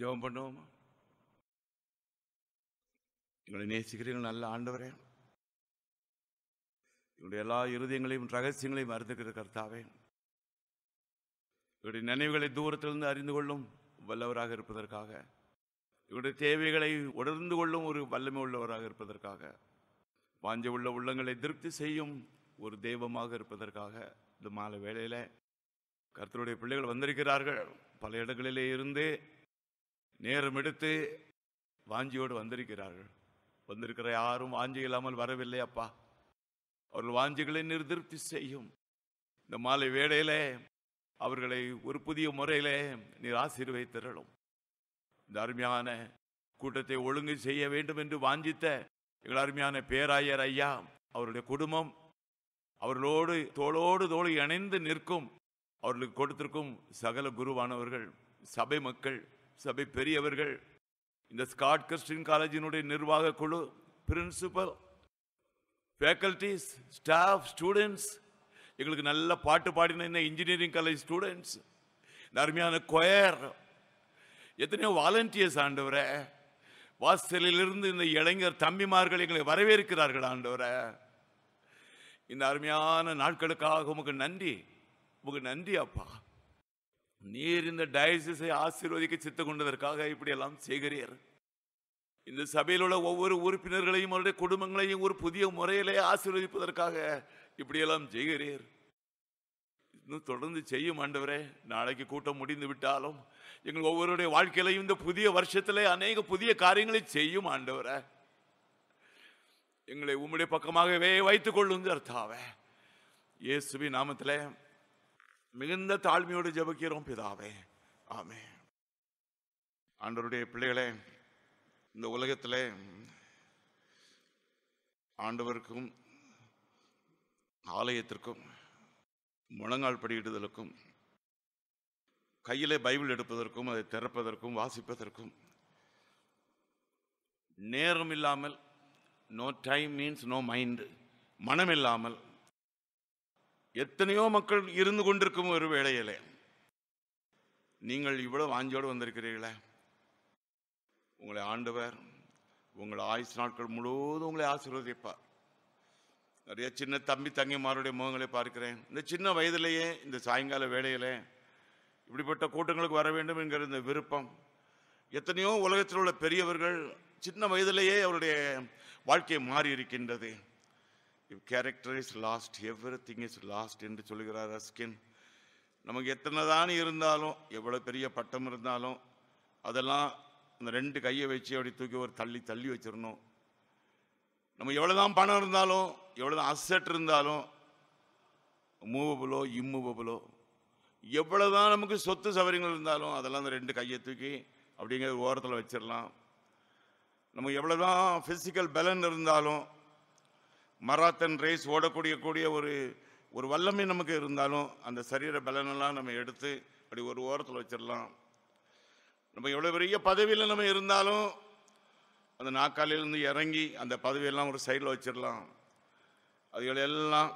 ஜெபம் பண்ணுவோமா எங்களை நேசிக்கிறீங்க நல்ல ஆண்டவரே எங்களுடைய எல்லா இருதயங்களையும் ரகசியங்களையும் அறிந்துக்கிற கர்த்தாவே இவருடைய நினைவுகளை தூரத்திலிருந்து அறிந்து கொள்ளும் வல்லவராக இருப்பதற்காக இவருடைய தேவைகளை உணர்ந்து கொள்ளும் ஒரு வல்லமை உள்ளவராக இருப்பதற்காக வாஞ்ச உள்ள உள்ளங்களை திருப்தி செய்யும் ஒரு தெய்வமாக இருப்பதற்காக இந்த மாலை வேளையில் கர்த்தருடைய பிள்ளைகள் வந்திருக்கிறார்கள் பல இடங்களிலே இருந்து நேரம் எடுத்து வாஞ்சியோடு வந்திருக்கிறார்கள் வந்திருக்கிற யாரும் வாஞ்சி இல்லாமல் வரவில்லை அப்பா அவர்கள் வாஞ்சிகளை நிர்திருப்தி செய்யும் இந்த மாலை வேடையிலே அவர்களை ஒரு புதிய முறையிலே நீர் ஆசீர்வைத்திரளும் இந்த அருமையான கூட்டத்தை ஒழுங்கு செய்ய வேண்டும் என்று வாஞ்சித்த எங்கள் அருமையான பேராயர் ஐயா அவருடைய குடும்பம் அவர்களோடு தோளோடு தோளை இணைந்து நிற்கும் அவர்களுக்கு கொடுத்திருக்கும் சகல குருவானவர்கள் சபை மக்கள் சபை பெரியவர்கள் இந்த ஸ்காட் கிறிஸ்டின் காலேஜினுடைய நிர்வாக குழு பிரின்சிபல் ஃபேக்கல்டிஸ் ஸ்டாஃப் ஸ்டூடெண்ட்ஸ் எங்களுக்கு நல்ல பாட்டு பாடின இன்ஜினியரிங் காலேஜ் ஸ்டூடெண்ட்ஸ் இந்த அருமையான கொயர் எத்தனையோ வாலண்டியர்ஸ் ஆண்டவரை வாசலிலிருந்து இந்த இளைஞர் தம்பிமார்கள் எங்களை வரவேற்கிறார்கள் ஆண்டவரை இந்த அருமையான நாட்களுக்காக உமக்கு நன்றி உமக்கு நன்றி அப்பா நீர் இந்த டயசிஸை ஆசீர்வதிக்க சித்த கொண்டதற்காக இப்படியெல்லாம் செய்கிறீர் இந்த சபையில் உள்ள ஒவ்வொரு உறுப்பினர்களையும் அவருடைய குடும்பங்களையும் ஒரு புதிய முறையிலே ஆசீர்வதிப்பதற்காக இப்படியெல்லாம் செய்கிறீர் இன்னும் தொடர்ந்து செய்யும் ஆண்டவரே நாளைக்கு கூட்டம் முடிந்து விட்டாலும் எங்கள் ஒவ்வொருடைய வாழ்க்கையிலையும் இந்த புதிய வருஷத்திலே அநேக புதிய காரியங்களை செய்யும் ஆண்டவரே எங்களை உம்முடைய பக்கமாகவே வைத்துக் கொள்ளுங்க அர்த்தாவே இயேசுவி நாமத்தில் மிகுந்த தாழ்மையோடு ஜபிக்கிறோம் பிதாவே ஆமே ஆண்டவருடைய பிள்ளைகளே இந்த உலகத்தில் ஆண்டவருக்கும் ஆலயத்திற்கும் முழங்கால் படியிடுதலுக்கும் கையிலே பைபிள் எடுப்பதற்கும் அதை திறப்பதற்கும் வாசிப்பதற்கும் நேரம் இல்லாமல் no time means no mind மனம் இல்லாமல் எத்தனையோ மக்கள் இருந்து கொண்டிருக்கும் ஒரு வேளையில நீங்கள் இவ்வளவு வாஞ்சியோடு வந்திருக்கிறீர்களே உங்களை ஆண்டவர் உங்கள் ஆயுசு நாட்கள் முழுவதும் உங்களை ஆசீர்வதிப்பார் நிறைய சின்ன தம்பி தங்கிமாருடைய முகங்களை பார்க்கிறேன் இந்த சின்ன வயதிலேயே இந்த சாயங்கால வேளையிலே இப்படிப்பட்ட கூட்டங்களுக்கு வர வேண்டும் என்கிற இந்த விருப்பம் எத்தனையோ உலகத்தில் உள்ள பெரியவர்கள் சின்ன வயதிலேயே அவருடைய வாழ்க்கை மாறி இருக்கின்றது இவ் character is lost everything is lost என்று சொல்கிறார் அஸ்கின் நமக்கு எத்தனை தான் இருந்தாலும் எவ்வளோ பெரிய பட்டம் இருந்தாலும் அதெல்லாம் இந்த ரெண்டு கையை வச்சு அப்படி தூக்கி ஒரு தள்ளி தள்ளி வச்சிடணும் நம்ம எவ்வளோ தான் பணம் இருந்தாலும் எவ்வளோ தான் அசட் இருந்தாலும் மூவபுலோ இம்மூவபுலோ எவ்வளோ தான் நமக்கு சொத்து சவரிகள் இருந்தாலும் அதெல்லாம் அந்த ரெண்டு கையை தூக்கி அப்படிங்கிற ஓரத்தில் வச்சிடலாம் நமக்கு எவ்வளோ தான் ஃபிசிக்கல் பலன் இருந்தாலும் மராத்தன் ரேஸ் ஓடக்கூடிய கூடிய ஒரு ஒரு வல்லமை நமக்கு இருந்தாலும் அந்த சரீர பலனெல்லாம் நம்ம எடுத்து அப்படி ஒரு ஓரத்தில் வச்சிடலாம் நம்ம எவ்வளோ பெரிய பதவியில் நம்ம இருந்தாலும் அந்த நாக்காலிலிருந்து இறங்கி அந்த பதவியெல்லாம் ஒரு சைடில் வச்சிடலாம் அதுகளெல்லாம்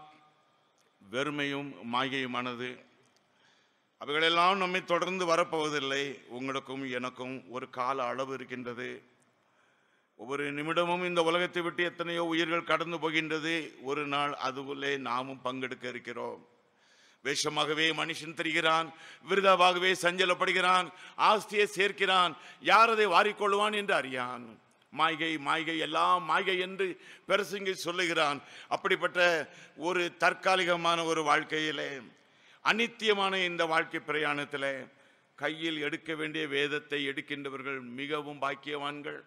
வெறுமையும் மாயையுமானது அவைகளெல்லாம் நம்மை தொடர்ந்து வரப்போவதில்லை உங்களுக்கும் எனக்கும் ஒரு கால அளவு இருக்கின்றது ஒவ்வொரு நிமிடமும் இந்த உலகத்தை விட்டு எத்தனையோ உயிர்கள் கடந்து போகின்றது ஒரு நாள் அதுவுள்ளே நாமும் பங்கெடுக்க இருக்கிறோம் வேஷமாகவே மனுஷன் தெரிகிறான் விருதாவாகவே சஞ்சலப்படுகிறான் ஆஸ்தியை சேர்க்கிறான் யார் அதை வாரிக்கொள்வான் என்று அறியான் மாய்கை மாய்கை எல்லாம் மாய்கை என்று பெருசுங்கி சொல்லுகிறான் அப்படிப்பட்ட ஒரு தற்காலிகமான ஒரு வாழ்க்கையிலே அனித்தியமான இந்த வாழ்க்கை பிரயாணத்தில் கையில் எடுக்க வேண்டிய வேதத்தை எடுக்கின்றவர்கள் மிகவும் பாக்கியவான்கள்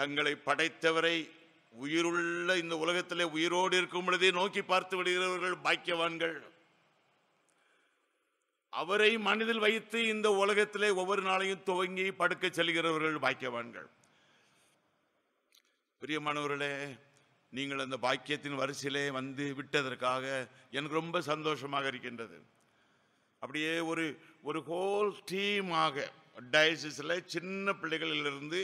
தங்களை படைத்தவரை உயிருள்ள இந்த உலகத்திலே உயிரோடு இருக்கும் பொழுதே நோக்கி பார்த்து விடுகிறவர்கள் பாக்கியவான்கள் அவரை மனதில் வைத்து இந்த உலகத்திலே ஒவ்வொரு நாளையும் துவங்கி படுக்க செல்கிறவர்கள் பாக்கியவான்கள் பிரியமானவர்களே நீங்கள் அந்த பாக்கியத்தின் வரிசையிலே வந்து விட்டதற்காக எனக்கு ரொம்ப சந்தோஷமாக இருக்கின்றது அப்படியே ஒரு ஒரு ஹோல் டீமாக டயசிஸில் சின்ன பிள்ளைகளிலிருந்து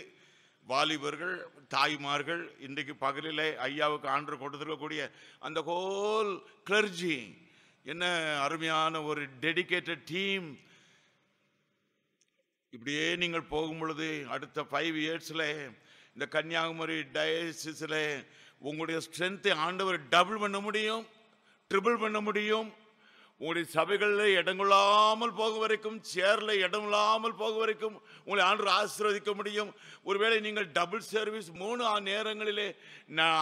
வாலிபர்கள் தாய்மார்கள் இன்றைக்கு பகலில் ஐயாவுக்கு ஆண்டு கொடுத்துருக்கக்கூடிய அந்த ஹோல் கிளர்ஜி என்ன அருமையான ஒரு டெடிக்கேட்டட் டீம் இப்படியே நீங்கள் போகும் பொழுது அடுத்த ஃபைவ் இயர்ஸில் இந்த கன்னியாகுமரி டயசிஸில் உங்களுடைய ஸ்ட்ரென்த்தை ஆண்டவர் டபுள் பண்ண முடியும் ட்ரிபிள் பண்ண முடியும் உங்களுடைய சபைகளில் இடங்கொள்ளாமல் போக வரைக்கும் சேரில் இடமில்லாமல் போக வரைக்கும் உங்களை ஆண்டு ஆசீர்வதிக்க முடியும் ஒருவேளை நீங்கள் டபுள் சர்வீஸ் மூணு நேரங்களிலே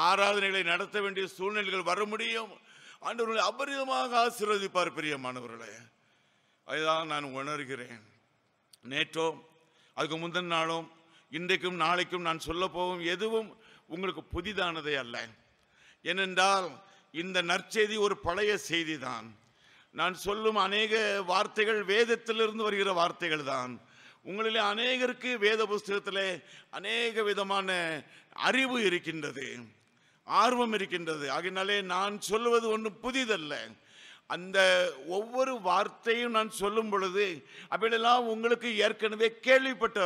ஆராதனைகளை நடத்த வேண்டிய சூழ்நிலைகள் வர முடியும் உங்களை அபரிதமாக ஆசீர்வதிப்பார் பிரியமானவர்களே அதுதான் நான் உணர்கிறேன் நேற்றோ அதுக்கு முந்தின நாளும் இன்றைக்கும் நாளைக்கும் நான் சொல்ல போகும் எதுவும் உங்களுக்கு புதிதானதே அல்ல ஏனென்றால் இந்த நற்செய்தி ஒரு பழைய செய்தி தான் நான் சொல்லும் அநேக வார்த்தைகள் வேதத்திலிருந்து வருகிற வார்த்தைகள் தான் உங்களிலே அநேகருக்கு வேத புஸ்தகத்தில் அநேக விதமான அறிவு இருக்கின்றது ஆர்வம் இருக்கின்றது ஆகினாலே நான் சொல்லுவது ஒன்றும் புதிதல்ல அந்த ஒவ்வொரு வார்த்தையும் நான் சொல்லும் பொழுது அப்படியெல்லாம் உங்களுக்கு ஏற்கனவே கேள்விப்பட்ட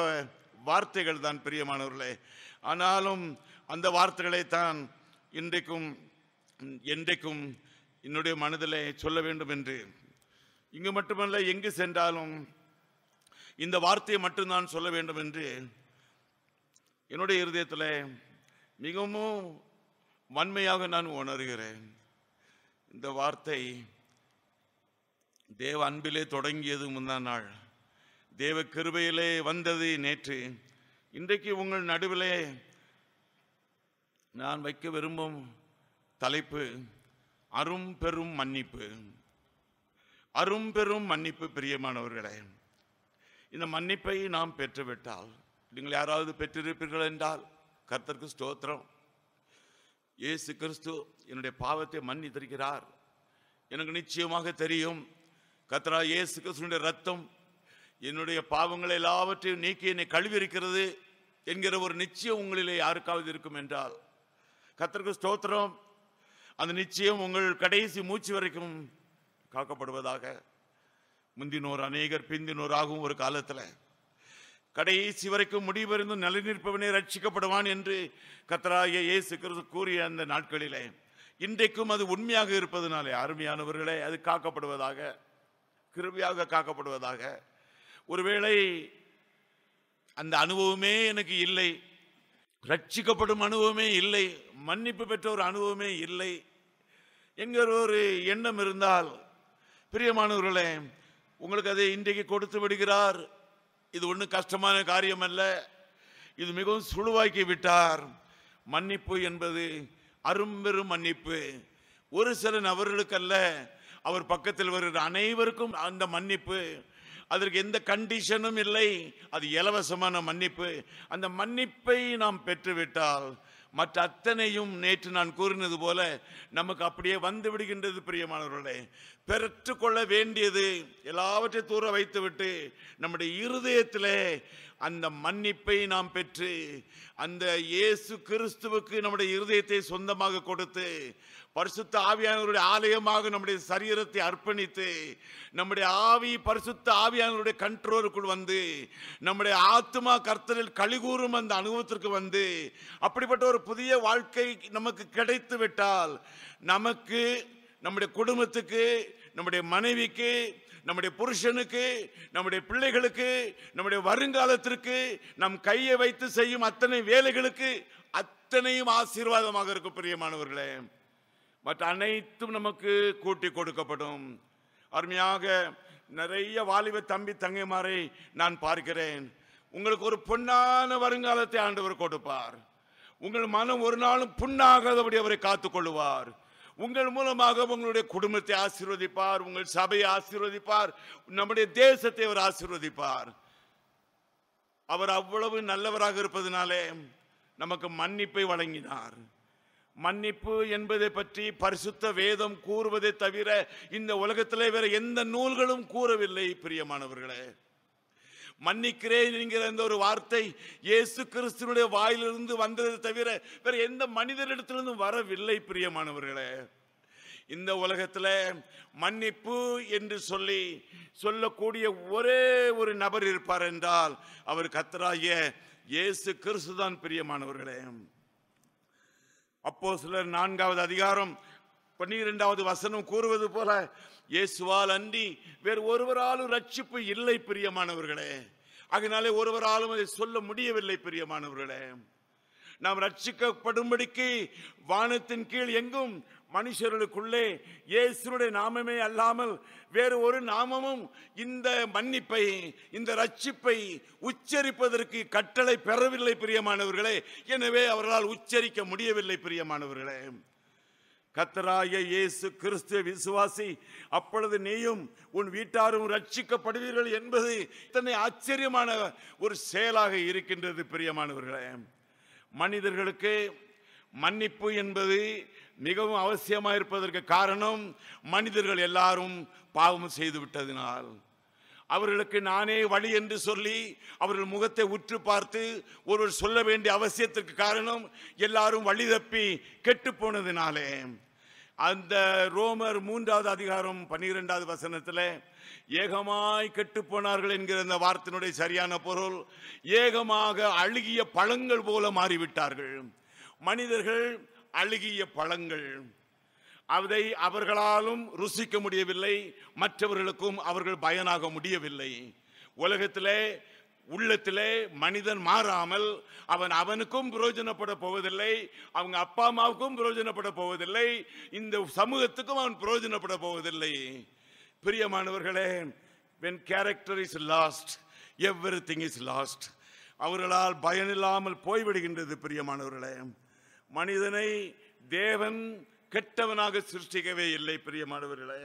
வார்த்தைகள் தான் பிரியமானவர்களே ஆனாலும் அந்த வார்த்தைகளை தான் இன்றைக்கும் என்றைக்கும் என்னுடைய மனதில் சொல்ல வேண்டும் என்று இங்கு மட்டுமல்ல எங்கு சென்றாலும் இந்த வார்த்தையை மட்டும்தான் சொல்ல வேண்டும் என்று என்னுடைய இருதயத்தில் மிகவும் வன்மையாக நான் உணர்கிறேன் இந்த வார்த்தை தேவ அன்பிலே தொடங்கியது முந்தா நாள் தேவ கிருபையிலே வந்தது நேற்று இன்றைக்கு உங்கள் நடுவிலே நான் வைக்க விரும்பும் தலைப்பு அரும் பெரும் மன்னிப்பு அரும் பெரும் மன்னிப்பு பிரியமானவர்களே இந்த மன்னிப்பை நாம் பெற்றுவிட்டால் நீங்கள் யாராவது பெற்றிருப்பீர்கள் என்றால் கர்த்தருக்கு ஸ்தோத்திரம் ஏசு கிறிஸ்து என்னுடைய பாவத்தை மன்னித்திருக்கிறார் எனக்கு நிச்சயமாக தெரியும் கத்ரா இயேசு கிறிஸ்துடைய ரத்தம் என்னுடைய பாவங்கள் எல்லாவற்றையும் நீக்கி என்னை கழுவிருக்கிறது என்கிற ஒரு நிச்சயம் உங்களிலே யாருக்காவது இருக்கும் என்றால் கத்திற்கு ஸ்தோத்திரம் அந்த நிச்சயம் உங்கள் கடைசி மூச்சு வரைக்கும் காக்கப்படுவதாக முந்தினோர் அநேகர் பிந்தினோர் ஆகும் ஒரு காலத்தில் கடைசி வரைக்கும் முடிவறிந்து நிலைநிற்பவனே ரட்சிக்கப்படுவான் என்று கத்தராய இயேசு கிறிஸ்து கூறிய அந்த நாட்களிலே இன்றைக்கும் அது உண்மையாக இருப்பதனாலே அருமையானவர்களே அது காக்கப்படுவதாக கிருமியாக காக்கப்படுவதாக ஒருவேளை அந்த அனுபவமே எனக்கு இல்லை ரட்சிக்கப்படும் அனுபவமே இல்லை மன்னிப்பு பெற்ற ஒரு அனுபவமே இல்லை என்கிற ஒரு எண்ணம் இருந்தால் பிரியமானவர்களே உங்களுக்கு அதை இன்றைக்கு கொடுத்து விடுகிறார் இது ஒன்றும் கஷ்டமான காரியம் அல்ல இது மிகவும் சுழுவாக்கி விட்டார் மன்னிப்பு என்பது அரும்பெரும் மன்னிப்பு ஒரு சில நபர்களுக்கல்ல அவர் பக்கத்தில் வருகிற அனைவருக்கும் அந்த மன்னிப்பு அதற்கு எந்த கண்டிஷனும் இல்லை அது இலவசமான மன்னிப்பு அந்த மன்னிப்பை நாம் பெற்றுவிட்டால் மற்ற அத்தனையும் நேற்று நான் கூறினது போல நமக்கு அப்படியே வந்து விடுகின்றது பிரியமானவர்களே பெற்றுக்கொள்ள வேண்டியது எல்லாவற்றையும் தூர வைத்துவிட்டு நம்முடைய இருதயத்திலே அந்த மன்னிப்பை நாம் பெற்று அந்த இயேசு கிறிஸ்துவுக்கு நம்முடைய இருதயத்தை சொந்தமாக கொடுத்து பரிசுத்த ஆவியானவருடைய ஆலயமாக நம்முடைய சரீரத்தை அர்ப்பணித்து நம்முடைய ஆவி பரிசுத்த ஆவியானவருடைய கண்ட்ரோலுக்குள் வந்து நம்முடைய ஆத்மா கர்த்தரில் கழிகூறும் அந்த அனுபவத்திற்கு வந்து அப்படிப்பட்ட ஒரு புதிய வாழ்க்கை நமக்கு கிடைத்து விட்டால் நமக்கு நம்முடைய குடும்பத்துக்கு நம்முடைய மனைவிக்கு நம்முடைய புருஷனுக்கு நம்முடைய பிள்ளைகளுக்கு நம்முடைய வருங்காலத்திற்கு நம் கையை வைத்து செய்யும் அத்தனை வேலைகளுக்கு அத்தனையும் ஆசீர்வாதமாக இருக்கும் பிரியமானவர்களே மற்ற அனைத்தும் நமக்கு கூட்டி கொடுக்கப்படும் அருமையாக நிறைய வாலிப தம்பி தங்கைமாரை நான் பார்க்கிறேன் உங்களுக்கு ஒரு பொன்னான வருங்காலத்தை ஆண்டவர் கொடுப்பார் உங்கள் மனம் ஒரு நாளும் புண்ணாகாதபடி அவரை காத்துக்கொள்வார் உங்கள் மூலமாக உங்களுடைய குடும்பத்தை ஆசீர்வதிப்பார் உங்கள் சபையை ஆசீர்வதிப்பார் நம்முடைய தேசத்தை அவர் ஆசீர்வதிப்பார் அவர் அவ்வளவு நல்லவராக இருப்பதனாலே நமக்கு மன்னிப்பை வழங்கினார் மன்னிப்பு என்பதை பற்றி பரிசுத்த வேதம் கூறுவதை தவிர இந்த உலகத்திலே வேற எந்த நூல்களும் கூறவில்லை பிரியமானவர்களே மன்னிக்கிறேன் என்கிற அந்த ஒரு வார்த்தை இயேசு கிறிஸ்துவனுடைய வாயிலிருந்து வந்ததை தவிர வேற எந்த மனிதரிடத்திலிருந்தும் வரவில்லை பிரியமானவர்களே இந்த உலகத்தில் மன்னிப்பு என்று சொல்லி சொல்லக்கூடிய ஒரே ஒரு நபர் இருப்பார் என்றால் அவர் கத்தராகிய இயேசு கிறிஸ்து தான் பிரியமானவர்களே அப்போ சிலர் நான்காவது அதிகாரம் பன்னிரெண்டாவது வசனம் கூறுவது போல இயேசுவால் அன்றி வேறு ஒருவராலும் ரட்சிப்பு இல்லை பிரியமானவர்களே அதனாலே ஒருவராலும் அதை சொல்ல முடியவில்லை பிரியமானவர்களே நாம் ரட்சிக்கப்படும்படிக்கு வானத்தின் கீழ் எங்கும் மனுஷர்களுக்குள்ளே இயேசுடைய நாமமே அல்லாமல் வேறு ஒரு நாமமும் இந்த மன்னிப்பை இந்த ரட்சிப்பை உச்சரிப்பதற்கு கட்டளை பெறவில்லை பிரியமானவர்களே எனவே அவர்களால் உச்சரிக்க முடியவில்லை பிரியமானவர்களே கத்தராய இயேசு கிறிஸ்து விசுவாசி அப்பொழுது நீயும் உன் வீட்டாரும் ரட்சிக்கப்படுவீர்கள் என்பது இத்தனை ஆச்சரியமான ஒரு செயலாக இருக்கின்றது பிரியமானவர்களே மனிதர்களுக்கு மன்னிப்பு என்பது மிகவும் அவசியமாக இருப்பதற்கு காரணம் மனிதர்கள் எல்லாரும் பாவம் செய்து விட்டதினால் அவர்களுக்கு நானே வழி என்று சொல்லி அவர்கள் முகத்தை உற்று பார்த்து ஒருவர் சொல்ல வேண்டிய அவசியத்திற்கு காரணம் எல்லாரும் வழி தப்பி கெட்டு போனதினாலே அந்த ரோமர் மூன்றாவது அதிகாரம் பன்னிரெண்டாவது வசனத்தில் ஏகமாய் கெட்டு போனார்கள் என்கிற அந்த வார்த்தையினுடைய சரியான பொருள் ஏகமாக அழுகிய பழங்கள் போல மாறிவிட்டார்கள் மனிதர்கள் அழுகிய பழங்கள் அதை அவர்களாலும் ருசிக்க முடியவில்லை மற்றவர்களுக்கும் அவர்கள் பயனாக முடியவில்லை உலகத்திலே உள்ளத்திலே மனிதன் மாறாமல் அவன் அவனுக்கும் பிரயோஜனப்பட போவதில்லை அவங்க அப்பா அம்மாவுக்கும் பிரயோஜனப்பட போவதில்லை இந்த சமூகத்துக்கும் அவன் பிரயோஜனப்பட போவதில்லை பிரியமானவர்களே when character is lost everything is lost அவர்களால் பயனில்லாமல் போய்விடுகின்றது பிரியமானவர்களே மனிதனை தேவன் கெட்டவனாக சிருஷ்டிக்கவே இல்லை பிரியமானவர்களே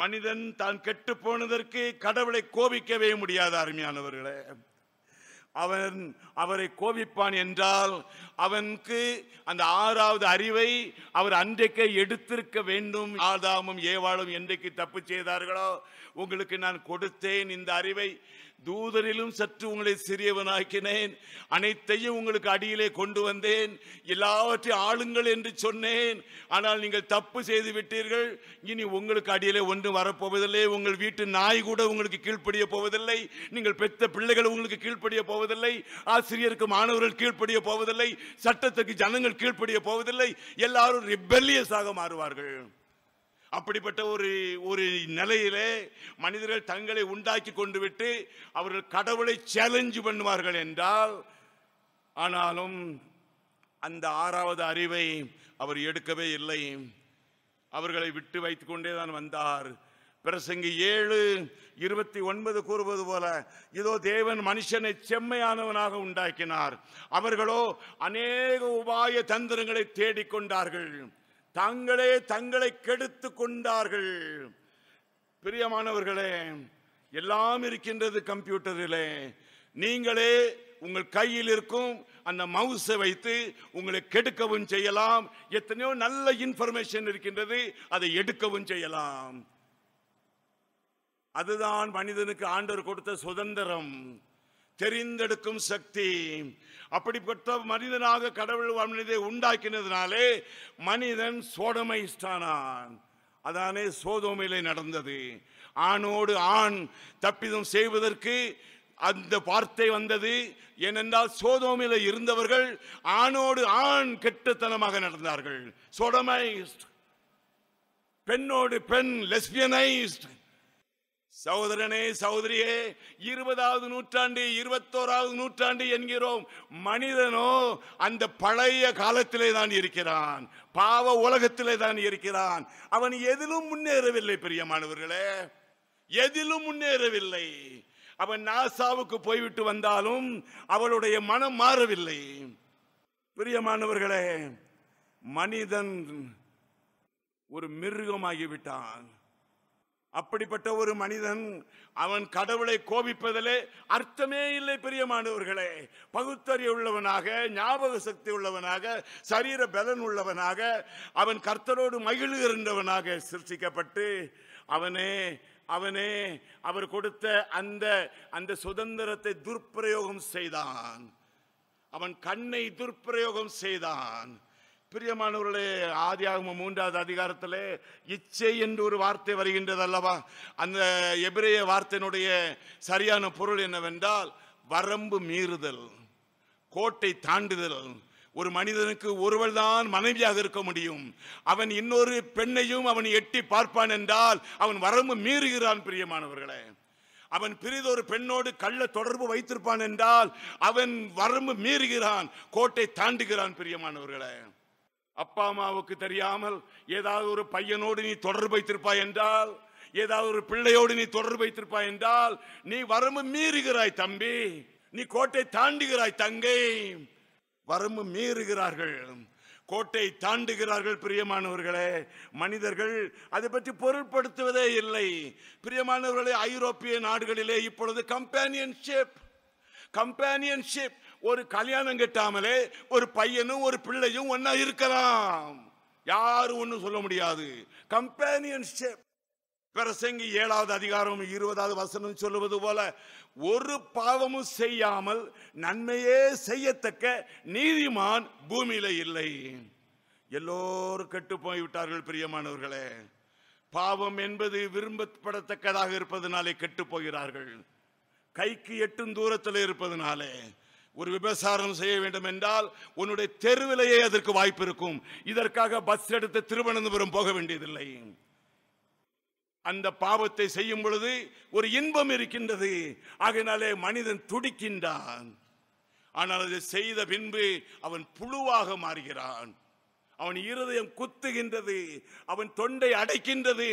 மனிதன் தான் கெட்டு போனதற்கு கடவுளை கோபிக்கவே முடியாத அருமையானவர்களே அவன் அவரை கோபிப்பான் என்றால் அவனுக்கு அந்த ஆறாவது அறிவை அவர் அன்றைக்கே எடுத்திருக்க வேண்டும் ஆதாமும் ஏவாளும் என்றைக்கு தப்பு செய்தார்களோ உங்களுக்கு நான் கொடுத்தேன் இந்த அறிவை தூதரிலும் சற்று உங்களை சிறியவனாக்கினேன் அனைத்தையும் உங்களுக்கு அடியிலே கொண்டு வந்தேன் எல்லாவற்றையும் ஆளுங்கள் என்று சொன்னேன் ஆனால் நீங்கள் தப்பு செய்து விட்டீர்கள் இனி உங்களுக்கு அடியிலே ஒன்றும் வரப்போவதில்லை உங்கள் வீட்டு நாய் கூட உங்களுக்கு கீழ்ப்படிய போவதில்லை நீங்கள் பெற்ற பிள்ளைகள் உங்களுக்கு கீழ்ப்படிய போவதில்லை ஆசிரியருக்கு மாணவர்கள் கீழ்ப்படிய போவதில்லை சட்டத்துக்கு ஜனங்கள் கீழ்ப்படிய போவதில்லை எல்லாரும் ரிபெல்லியஸாக மாறுவார்கள் அப்படிப்பட்ட ஒரு ஒரு நிலையிலே மனிதர்கள் தங்களை உண்டாக்கி கொண்டு விட்டு அவர்கள் கடவுளை சேலஞ்சு பண்ணுவார்கள் என்றால் ஆனாலும் அந்த ஆறாவது அறிவை அவர் எடுக்கவே இல்லை அவர்களை விட்டு வைத்து கொண்டே தான் வந்தார் பிரசங்கி ஏழு இருபத்தி ஒன்பது கூறுவது போல இதோ தேவன் மனுஷனை செம்மையானவனாக உண்டாக்கினார் அவர்களோ அநேக உபாய தந்திரங்களை தேடிக்கொண்டார்கள் தாங்களே தங்களை கெடுத்து கொண்டார்கள் பிரியமானவர்களே எல்லாம் இருக்கின்றது கம்ப்யூட்டரிலே நீங்களே உங்கள் கையில் இருக்கும் அந்த மவுஸை வைத்து உங்களை கெடுக்கவும் செய்யலாம் எத்தனையோ நல்ல இன்ஃபர்மேஷன் இருக்கின்றது அதை எடுக்கவும் செய்யலாம் அதுதான் மனிதனுக்கு ஆண்டவர் கொடுத்த சுதந்திரம் தெரிந்தெடுக்கும் சக்தி அப்படிப்பட்ட மனிதனாக கடவுள் மனிதை உண்டாக்கினதுனாலே மனிதன் சோடமைஸ்டானான் அதானே சோதோமையிலே நடந்தது ஆணோடு ஆண் தப்பிதம் செய்வதற்கு அந்த வார்த்தை வந்தது ஏனென்றால் சோதோமில இருந்தவர்கள் ஆணோடு ஆண் கெட்டுத்தனமாக நடந்தார்கள் சோடமைஸ்ட் பெண்ணோடு பெண் லெஸ்பியனைஸ்ட் சகோதரனே சகோதரியே இருபதாவது நூற்றாண்டு இருபத்தோராவது நூற்றாண்டு என்கிறோம் மனிதனோ அந்த பழைய காலத்திலே தான் இருக்கிறான் பாவ உலகத்திலே தான் இருக்கிறான் அவன் எதிலும் முன்னேறவில்லை பிரியமானவர்களே எதிலும் முன்னேறவில்லை அவன் நாசாவுக்கு போய்விட்டு வந்தாலும் அவளுடைய மனம் மாறவில்லை பிரியமானவர்களே மனிதன் ஒரு மிருகமாகிவிட்டான் அப்படிப்பட்ட ஒரு மனிதன் அவன் கடவுளை கோபிப்பதிலே அர்த்தமே இல்லை பிரியமானவர்களே பகுத்தறிவு உள்ளவனாக ஞாபக சக்தி உள்ளவனாக சரீர பலன் உள்ளவனாக அவன் கர்த்தரோடு மகிழ்கின்றவனாக சிருஷ்டிக்கப்பட்டு அவனே அவனே அவர் கொடுத்த அந்த அந்த சுதந்திரத்தை துர்பிரயோகம் செய்தான் அவன் கண்ணை துர்பிரயோகம் செய்தான் பிரியமானவர்களே ஆதியாகம மூன்றாவது அதிகாரத்திலே இச்சை என்று ஒரு வார்த்தை வருகின்றது அல்லவா அந்த எபிரேய வார்த்தையினுடைய சரியான பொருள் என்னவென்றால் வரம்பு மீறுதல் கோட்டை தாண்டுதல் ஒரு மனிதனுக்கு ஒருவள் தான் மனைவியாக இருக்க முடியும் அவன் இன்னொரு பெண்ணையும் அவன் எட்டி பார்ப்பான் என்றால் அவன் வரம்பு மீறுகிறான் பிரியமானவர்களே அவன் பிரிதொரு பெண்ணோடு கள்ள தொடர்பு வைத்திருப்பான் என்றால் அவன் வரம்பு மீறுகிறான் கோட்டை தாண்டுகிறான் பிரியமானவர்களே அப்பா அம்மாவுக்கு தெரியாமல் ஏதாவது ஒரு பையனோடு நீ தொடர்பு வைத்திருப்பா என்றால் ஏதாவது ஒரு பிள்ளையோடு நீ தொடர்பு வைத்திருப்பா என்றால் நீ வரம்பு மீறுகிறாய் தம்பி நீ கோட்டை தாண்டுகிறாய் தங்கை வரம்பு மீறுகிறார்கள் கோட்டை தாண்டுகிறார்கள் பிரியமானவர்களே மனிதர்கள் அதை பற்றி பொருட்படுத்துவதே இல்லை பிரியமானவர்களே ஐரோப்பிய நாடுகளிலே இப்பொழுது கம்பேனியன்ஷிப் கம்பேனியன்ஷிப் ஒரு கல்யாணம் கட்டாமலே ஒரு பையனும் ஒரு பிள்ளையும் ஒன்னா இருக்கலாம் யாரும் ஒன்றும் சொல்ல முடியாது கம்பேனியன்ஷிப் பிரசங்கி ஏழாவது அதிகாரம் இருபதாவது வசனம் சொல்லுவது போல ஒரு பாவமும் செய்யாமல் நன்மையே செய்யத்தக்க நீதிமான் பூமியில இல்லை எல்லோரும் கெட்டு போய்விட்டார்கள் பிரியமானவர்களே பாவம் என்பது விரும்பப்படத்தக்கதாக இருப்பதனாலே கெட்டு போகிறார்கள் கைக்கு எட்டும் தூரத்தில் இருப்பதனாலே ஒரு விபசாரம் செய்ய வேண்டும் என்றால் உன்னுடைய தெருவிலேயே அதற்கு வாய்ப்பு இருக்கும் இதற்காக பஸ் எடுத்து திருவனந்தபுரம் போக வேண்டியதில்லை அந்த பாவத்தை செய்யும் பொழுது ஒரு இன்பம் இருக்கின்றது ஆகினாலே மனிதன் துடிக்கின்றான் ஆனால் அதை செய்த பின்பு அவன் புழுவாக மாறுகிறான் அவன் இருதயம் குத்துகின்றது அவன் தொண்டை அடைக்கின்றது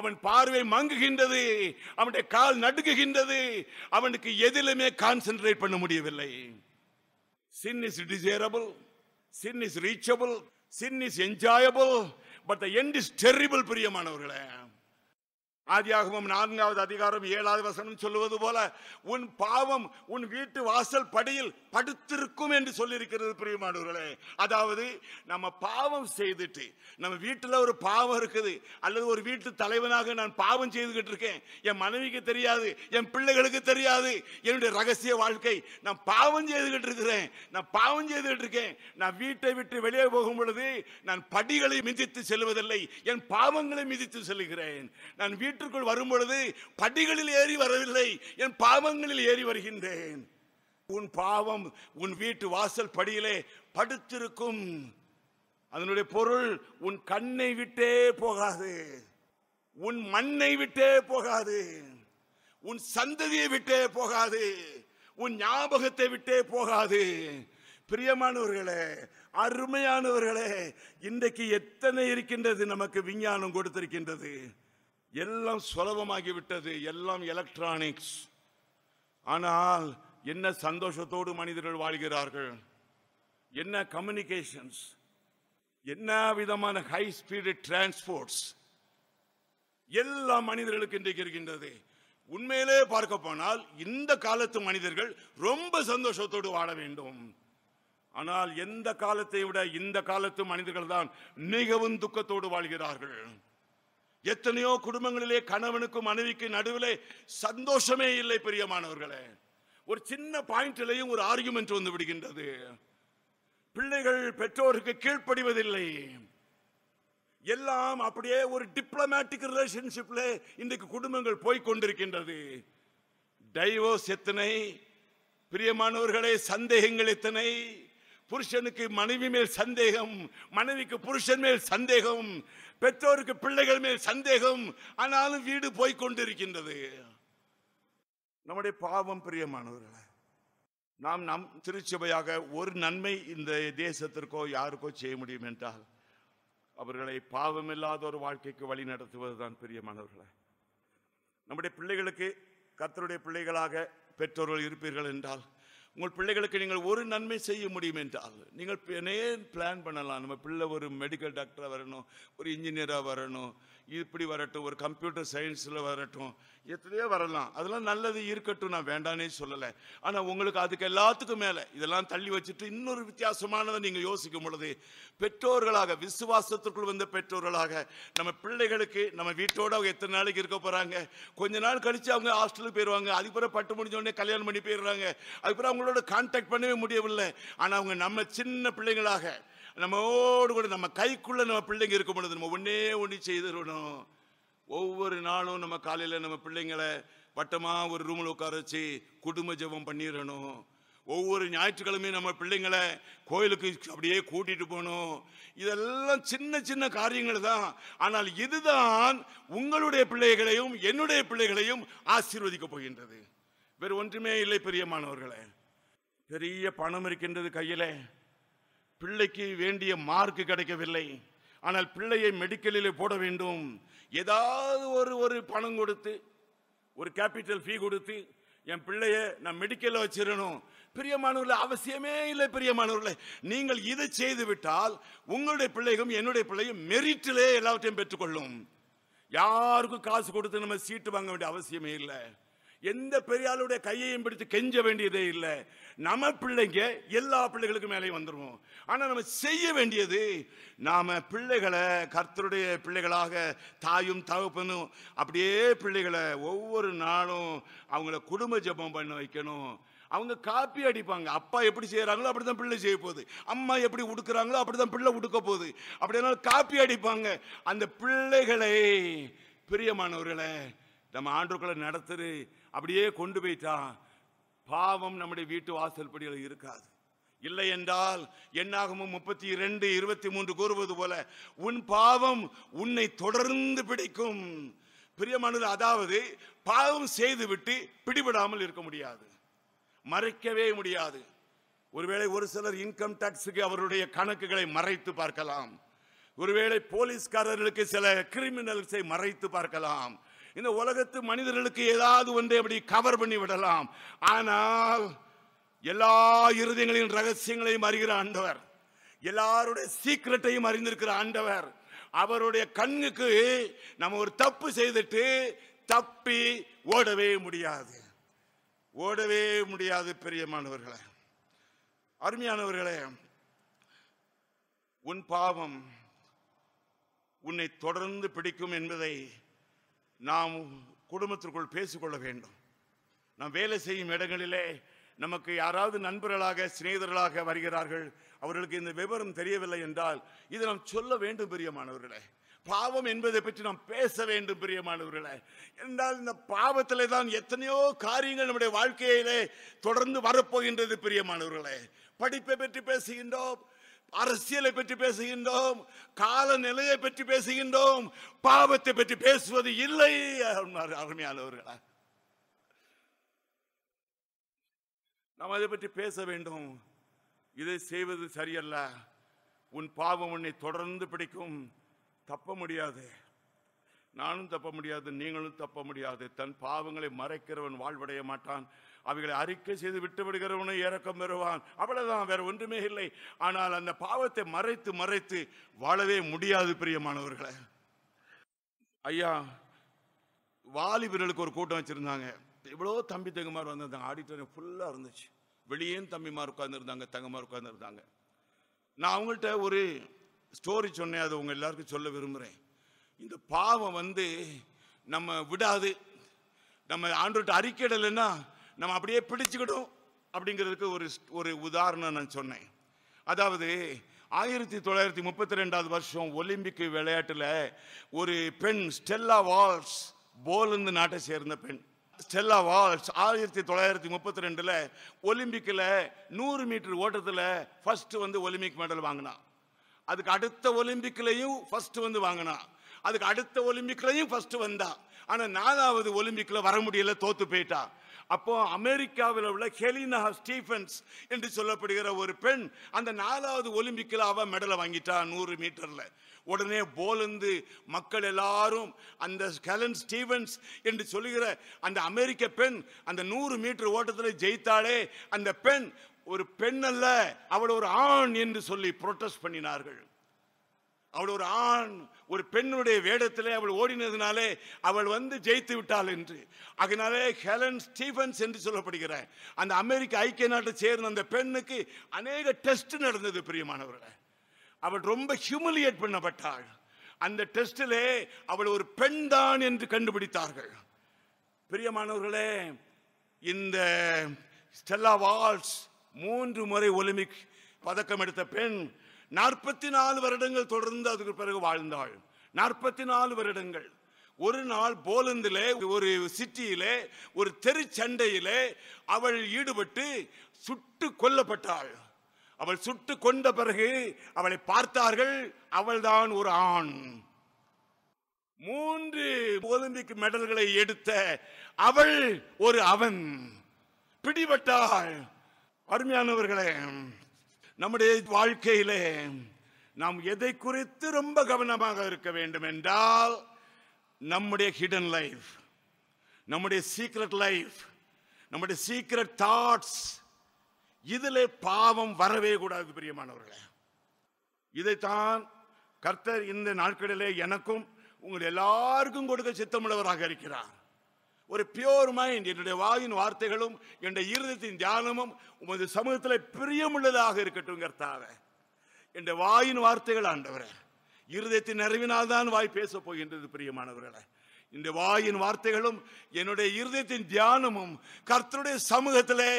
அவன் பார்வை மங்குகின்றது அவனுடைய கால் நடுகுகின்றது அவனுக்கு எதிலுமே கான்சென்ட்ரேட் பண்ண முடியவில்லை sin is desirable sin is reachable sin is enjoyable but the end is terrible பிரியமானவர்களே ஆதியாகவும் நான்காவது அதிகாரம் ஏழாவது வசனம் சொல்லுவது போல உன் பாவம் உன் வீட்டு வாசல் படியில் படுத்திருக்கும் என்று சொல்லியிருக்கிறது பிரியமானவர்களே அதாவது நம்ம பாவம் செய்துட்டு நம்ம வீட்டில் ஒரு பாவம் இருக்குது அல்லது ஒரு வீட்டு தலைவனாக நான் பாவம் செய்துகிட்டு இருக்கேன் என் மனைவிக்கு தெரியாது என் பிள்ளைகளுக்கு தெரியாது என்னுடைய ரகசிய வாழ்க்கை நான் பாவம் செய்துகிட்டு இருக்கிறேன் நான் பாவம் செய்துக்கிட்டு இருக்கேன் நான் வீட்டை விட்டு வெளியே போகும் பொழுது நான் படிகளை மிதித்து செல்வதில்லை என் பாவங்களை மிதித்து செல்கிறேன் நான் வீட்டு வீட்டிற்குள் வரும் பொழுது படிகளில் ஏறி வரவில்லை என் பாவங்களில் ஏறி வருகின்றேன் உன் பாவம் உன் வீட்டு வாசல் படியிலே படுத்திருக்கும் அதனுடைய பொருள் உன் கண்ணை விட்டே போகாது உன் மண்ணை விட்டே போகாது உன் சந்ததியை விட்டே போகாது உன் ஞாபகத்தை விட்டே போகாது பிரியமானவர்களே அருமையானவர்களே இன்றைக்கு எத்தனை இருக்கின்றது நமக்கு விஞ்ஞானம் கொடுத்திருக்கின்றது எல்லாம் சுலபமாகிவிட்டது எல்லாம் எலக்ட்ரானிக்ஸ் ஆனால் என்ன சந்தோஷத்தோடு மனிதர்கள் வாழ்கிறார்கள் என்ன கம்யூனிகேஷன்ஸ் என்ன விதமான ஹை ஸ்பீடு டிரான்ஸ்போர்ட்ஸ் எல்லா மனிதர்களுக்கு இன்றைக்கு இருக்கின்றது உண்மையிலே பார்க்க போனால் இந்த காலத்து மனிதர்கள் ரொம்ப சந்தோஷத்தோடு வாழ வேண்டும் ஆனால் எந்த காலத்தை விட இந்த காலத்து மனிதர்கள் தான் மிகவும் துக்கத்தோடு வாழ்கிறார்கள் எத்தனையோ குடும்பங்களிலே கணவனுக்கு மனைவிக்கு நடுவில் சந்தோஷமே இல்லை பெரியமானவர்களே ஒரு சின்ன பாயிண்ட்லையும் ஒரு ஆர்குமெண்ட் வந்து விடுகின்றது பிள்ளைகள் பெற்றோருக்கு கீழ்ப்படிவதில்லை எல்லாம் அப்படியே ஒரு டிப்ளமேட்டிக் ரிலேஷன்ஷிப்ல இன்றைக்கு குடும்பங்கள் போய் கொண்டிருக்கின்றது டைவோர்ஸ் எத்தனை பிரியமானவர்களே சந்தேகங்கள் எத்தனை புருஷனுக்கு மனைவி மேல் சந்தேகம் மனைவிக்கு புருஷன் மேல் சந்தேகம் பெற்றோருக்கு பிள்ளைகள் மேல் சந்தேகம் ஆனாலும் வீடு கொண்டிருக்கின்றது நம்முடைய பாவம் பிரியமானவர்களே நாம் நம் திருச்சபையாக ஒரு நன்மை இந்த தேசத்திற்கோ யாருக்கோ செய்ய முடியும் என்றால் அவர்களை பாவமில்லாத ஒரு வாழ்க்கைக்கு வழி நடத்துவதுதான் பிரியமானவர்களே நம்முடைய பிள்ளைகளுக்கு கத்தருடைய பிள்ளைகளாக பெற்றோர்கள் இருப்பீர்கள் என்றால் உங்கள் பிள்ளைகளுக்கு நீங்கள் ஒரு நன்மை செய்ய முடியும் என்றால் நீங்கள் பிளான் பண்ணலாம் நம்ம பிள்ளை ஒரு மெடிக்கல் டாக்டராக வரணும் ஒரு இன்ஜினியராக வரணும் இப்படி வரட்டும் ஒரு கம்ப்யூட்டர் சயின்ஸில் வரட்டும் எத்தனையோ வரலாம் அதெல்லாம் நல்லது இருக்கட்டும் நான் வேண்டானே சொல்லலை ஆனால் உங்களுக்கு அதுக்கு எல்லாத்துக்கும் மேலே இதெல்லாம் தள்ளி வச்சுட்டு இன்னொரு வித்தியாசமானதை நீங்கள் யோசிக்கும் பொழுது பெற்றோர்களாக விசுவாசத்திற்குள் வந்த பெற்றோர்களாக நம்ம பிள்ளைகளுக்கு நம்ம வீட்டோடு அவங்க எத்தனை நாளைக்கு இருக்க போகிறாங்க கொஞ்ச நாள் கழித்து அவங்க ஹாஸ்டலுக்கு போயிடுவாங்க அதுக்கப்புறம் பட்டு முடிஞ்சோடனே கல்யாணம் பண்ணி போயிடுறாங்க அதுக்கப்புறம் அவங்களோட கான்டாக்ட் பண்ணவே முடியவில்லை ஆனால் அவங்க நம்ம சின்ன பிள்ளைங்களாக நம்மோடு கூட நம்ம கைக்குள்ளே நம்ம பிள்ளைங்க இருக்கும் பொழுது நம்ம ஒன்றே ஒன்று செய்துடணும் ஒவ்வொரு நாளும் நம்ம காலையில் நம்ம பிள்ளைங்களை வட்டமாக ஒரு ரூமில் உட்கார வச்சு குடும்ப ஜபம் பண்ணிடணும் ஒவ்வொரு ஞாயிற்றுக்கிழமையும் நம்ம பிள்ளைங்களை கோயிலுக்கு அப்படியே கூட்டிகிட்டு போகணும் இதெல்லாம் சின்ன சின்ன காரியங்கள் தான் ஆனால் இதுதான் உங்களுடைய பிள்ளைகளையும் என்னுடைய பிள்ளைகளையும் ஆசீர்வதிக்கப் போகின்றது வேறு ஒன்றுமே இல்லை பெரியமானவர்களே பெரிய பணம் இருக்கின்றது கையிலே பிள்ளைக்கு வேண்டிய மார்க் கிடைக்கவில்லை ஆனால் பிள்ளையை மெடிக்கலில் போட வேண்டும் ஏதாவது ஒரு ஒரு பணம் கொடுத்து ஒரு கேபிட்டல் ஃபீ கொடுத்து என் பிள்ளைய நான் மெடிக்கலில் வச்சிடணும் பிரியமானவர்களே அவசியமே இல்லை பிரியமானவர்களே நீங்கள் இதை செய்து விட்டால் உங்களுடைய பிள்ளைகளும் என்னுடைய பிள்ளையும் மெரிட்டிலே எல்லாவற்றையும் பெற்றுக்கொள்ளும் யாருக்கும் காசு கொடுத்து நம்ம சீட்டு வாங்க வேண்டிய அவசியமே இல்லை எந்த பெரியாளுடைய கையையும் பிடித்து கெஞ்ச வேண்டியதே இல்லை நம்ம பிள்ளைங்க எல்லா பிள்ளைகளுக்கும் மேலேயும் வந்துடுவோம் ஆனால் நம்ம செய்ய வேண்டியது நாம் பிள்ளைகளை கர்த்தருடைய பிள்ளைகளாக தாயும் தகப்பனும் அப்படியே பிள்ளைகளை ஒவ்வொரு நாளும் அவங்கள குடும்ப ஜபம் பண்ண வைக்கணும் அவங்க காப்பி அடிப்பாங்க அப்பா எப்படி செய்கிறாங்களோ அப்படி தான் பிள்ளை செய்ய போகுது அம்மா எப்படி உடுக்குறாங்களோ அப்படி தான் பிள்ளை உடுக்க போகுது அப்படினால காப்பி அடிப்பாங்க அந்த பிள்ளைகளை பிரியமானவர்களை நம்ம ஆண்டுக்குள்ளே நடத்துகிற அப்படியே கொண்டு போயிட்டான் பாவம் நம்முடைய வீட்டு வாசல் படியில் இருக்காது இல்லை என்றால் என்னாகமும் முப்பத்தி இரண்டு இருபத்தி மூன்று கூறுவது போல உன் பாவம் உன்னை தொடர்ந்து பிடிக்கும் பிரியமானது அதாவது பாவம் செய்துவிட்டு பிடிபடாமல் இருக்க முடியாது மறைக்கவே முடியாது ஒருவேளை ஒரு சிலர் இன்கம் டாக்ஸுக்கு அவருடைய கணக்குகளை மறைத்து பார்க்கலாம் ஒருவேளை போலீஸ்காரர்களுக்கு சில கிரிமினல்ஸை மறைத்து பார்க்கலாம் இந்த உலகத்து மனிதர்களுக்கு ஏதாவது ஒன்றை அப்படி கவர் பண்ணி விடலாம் ஆனால் எல்லா இருதயங்களின் ரகசியங்களையும் அறிகிற ஆண்டவர் எல்லாருடைய சீக்கிரட்டையும் அறிந்திருக்கிற ஆண்டவர் அவருடைய கண்ணுக்கு நம்ம ஒரு தப்பு செய்துட்டு தப்பி ஓடவே முடியாது ஓடவே முடியாது பெரியமானவர்களே அருமையானவர்களே உன் பாவம் உன்னை தொடர்ந்து பிடிக்கும் என்பதை நாம் குடும்பத்திற்குள் பேசிக்கொள்ள வேண்டும் நாம் வேலை செய்யும் இடங்களிலே நமக்கு யாராவது நண்பர்களாக சிநேகிதர்களாக வருகிறார்கள் அவர்களுக்கு இந்த விவரம் தெரியவில்லை என்றால் இதை நாம் சொல்ல வேண்டும் பிரியமானவர்களே பாவம் என்பதை பற்றி நாம் பேச வேண்டும் பிரியமானவர்களே என்றால் இந்த பாவத்திலே தான் எத்தனையோ காரியங்கள் நம்முடைய வாழ்க்கையிலே தொடர்ந்து வரப்போகின்றது பிரியமானவர்களே படிப்பை பற்றி பேசுகின்றோம் அரசியலை பற்றி பேசுகின்றோம் காலநிலையை பற்றி பேசுகின்றோம் பாவத்தை பற்றி பேசுவது இல்லை அருமையானவர்களா நாம் அதை பற்றி பேச வேண்டும் இதை செய்வது சரியல்ல உன் பாவம் உன்னை தொடர்ந்து பிடிக்கும் தப்ப முடியாது நானும் தப்ப முடியாது நீங்களும் தப்ப முடியாது தன் பாவங்களை மறைக்கிறவன் வாழ்வடைய மாட்டான் அவைகளை அறிக்கை செய்து விட்டு விடுகிறவனை இறக்கம் பெறுவான் அவ்வளவுதான் வேற ஒன்றுமே இல்லை ஆனால் அந்த பாவத்தை மறைத்து மறைத்து வாழவே முடியாது பிரியமானவர்களை ஐயா வாலிபர்களுக்கு ஒரு கூட்டம் வச்சுருந்தாங்க எவ்வளோ தம்பி தங்கமார் வந்திருந்தாங்க ஆடிட்டோரியம் ஃபுல்லாக இருந்துச்சு வெளியேயும் தம்பிமார் உட்காந்துருந்தாங்க தங்கமார் உட்காந்துருந்தாங்க நான் அவங்கள்ட்ட ஒரு ஸ்டோரி சொன்னேன் அது உங்கள் எல்லாருக்கும் சொல்ல விரும்புகிறேன் இந்த பாவம் வந்து நம்ம விடாது நம்ம ஆண்டோட்ட அறிக்கைடலைன்னா நம்ம அப்படியே பிடிச்சுக்கிடும் அப்படிங்கிறதுக்கு ஒரு ஒரு உதாரணம் நான் சொன்னேன் அதாவது ஆயிரத்தி தொள்ளாயிரத்தி முப்பத்தி ரெண்டாவது வருஷம் ஒலிம்பிக் விளையாட்டில் ஒரு பெண் ஸ்டெல்லா வால்ஸ் போலந்து நாட்டை சேர்ந்த பெண் ஸ்டெல்லா வால்ஸ் ஆயிரத்தி தொள்ளாயிரத்தி முப்பத்தி ரெண்டில் ஒலிம்பிக்கில் நூறு மீட்டர் ஓட்டத்தில் ஃபஸ்ட்டு வந்து ஒலிம்பிக் மெடல் வாங்கினான் அதுக்கு அடுத்த ஒலிம்பிக்லேயும் ஃபஸ்ட்டு வந்து வாங்கினான் அதுக்கு அடுத்த ஒலிம்பிக்லையும் ஃபஸ்ட்டு வந்தா ஆனால் நாலாவது ஒலிம்பிக்கில் வர முடியல தோற்று போயிட்டா அப்போ அமெரிக்காவில் உள்ள ஹெலினா ஸ்டீஃபன்ஸ் என்று சொல்லப்படுகிற ஒரு பெண் அந்த நாலாவது ஒலிம்பிக்கில் அவள் மெடலை வாங்கிட்டா நூறு மீட்டரில் உடனே போலந்து மக்கள் எல்லாரும் அந்த ஹெலன் ஸ்டீவன்ஸ் என்று சொல்லுகிற அந்த அமெரிக்க பெண் அந்த நூறு மீட்டர் ஓட்டத்தில் ஜெயித்தாலே அந்த பெண் ஒரு பெண் அல்ல அவள் ஒரு ஆண் என்று சொல்லி புரொட்டஸ்ட் பண்ணினார்கள் அவள் ஒரு ஆண் ஒரு பெண்ணுடைய வேடத்தில் அவள் ஓடினதுனாலே அவள் வந்து ஜெயித்து விட்டாள் என்று அதனாலே ஹெலன் ஸ்டீஃபன்ஸ் என்று சொல்லப்படுகிற அந்த அமெரிக்க ஐக்கிய நாட்டை சேர்ந்த அந்த பெண்ணுக்கு அநேக டெஸ்ட் நடந்தது பிரியமானவர்களை அவள் ரொம்ப ஹியூமிலியேட் பண்ணப்பட்டாள் அந்த டெஸ்டிலே அவள் ஒரு பெண் தான் என்று கண்டுபிடித்தார்கள் பிரியமானவர்களே இந்த ஸ்டெல்லா வால்ஸ் மூன்று முறை ஒலிம்பிக் பதக்கம் எடுத்த பெண் நாற்பத்தி நாலு வருடங்கள் தொடர்ந்து அதுக்கு பிறகு வாழ்ந்தாள் நாற்பத்தி நாலு வருடங்கள் ஒரு நாள் போலந்திலே ஒரு சிட்டியிலே ஒரு தெரு சண்டையிலே அவள் ஈடுபட்டு சுட்டு கொல்லப்பட்டாள் அவள் சுட்டு கொண்ட பிறகு அவளை பார்த்தார்கள் அவள்தான் ஒரு ஆண் மூன்று ஒலிம்பிக் மெடல்களை எடுத்த அவள் ஒரு அவன் பிடிபட்டாள் அருமையானவர்களே நம்முடைய வாழ்க்கையிலே நாம் எதை குறித்து ரொம்ப கவனமாக இருக்க வேண்டும் என்றால் நம்முடைய ஹிடன் லைஃப் நம்முடைய சீக்ரெட் லைஃப் நம்முடைய சீக்ரெட் தாட்ஸ் இதில் பாவம் வரவே கூடாது பிரியமானவர்களே இதைத்தான் கர்த்தர் இந்த நாட்களிலே எனக்கும் உங்கள் எல்லாருக்கும் கொடுக்க சித்தமுள்ளவராக இருக்கிறார் ஒரு பியோர் மைண்ட் என்னுடைய வாயின் வார்த்தைகளும் என்னுடைய இருதயத்தின் தியானமும் உமது சமூகத்தில் பிரியமுள்ளதாக இருக்கட்டும் கர்த்தாவ என்னுடைய வாயின் வார்த்தைகள் ஆண்டவரே இருதயத்தின் தான் வாய் பேச போகின்றது பிரியமானவர்களே இந்த வாயின் வார்த்தைகளும் என்னுடைய இருதயத்தின் தியானமும் கர்த்தருடைய சமூகத்திலே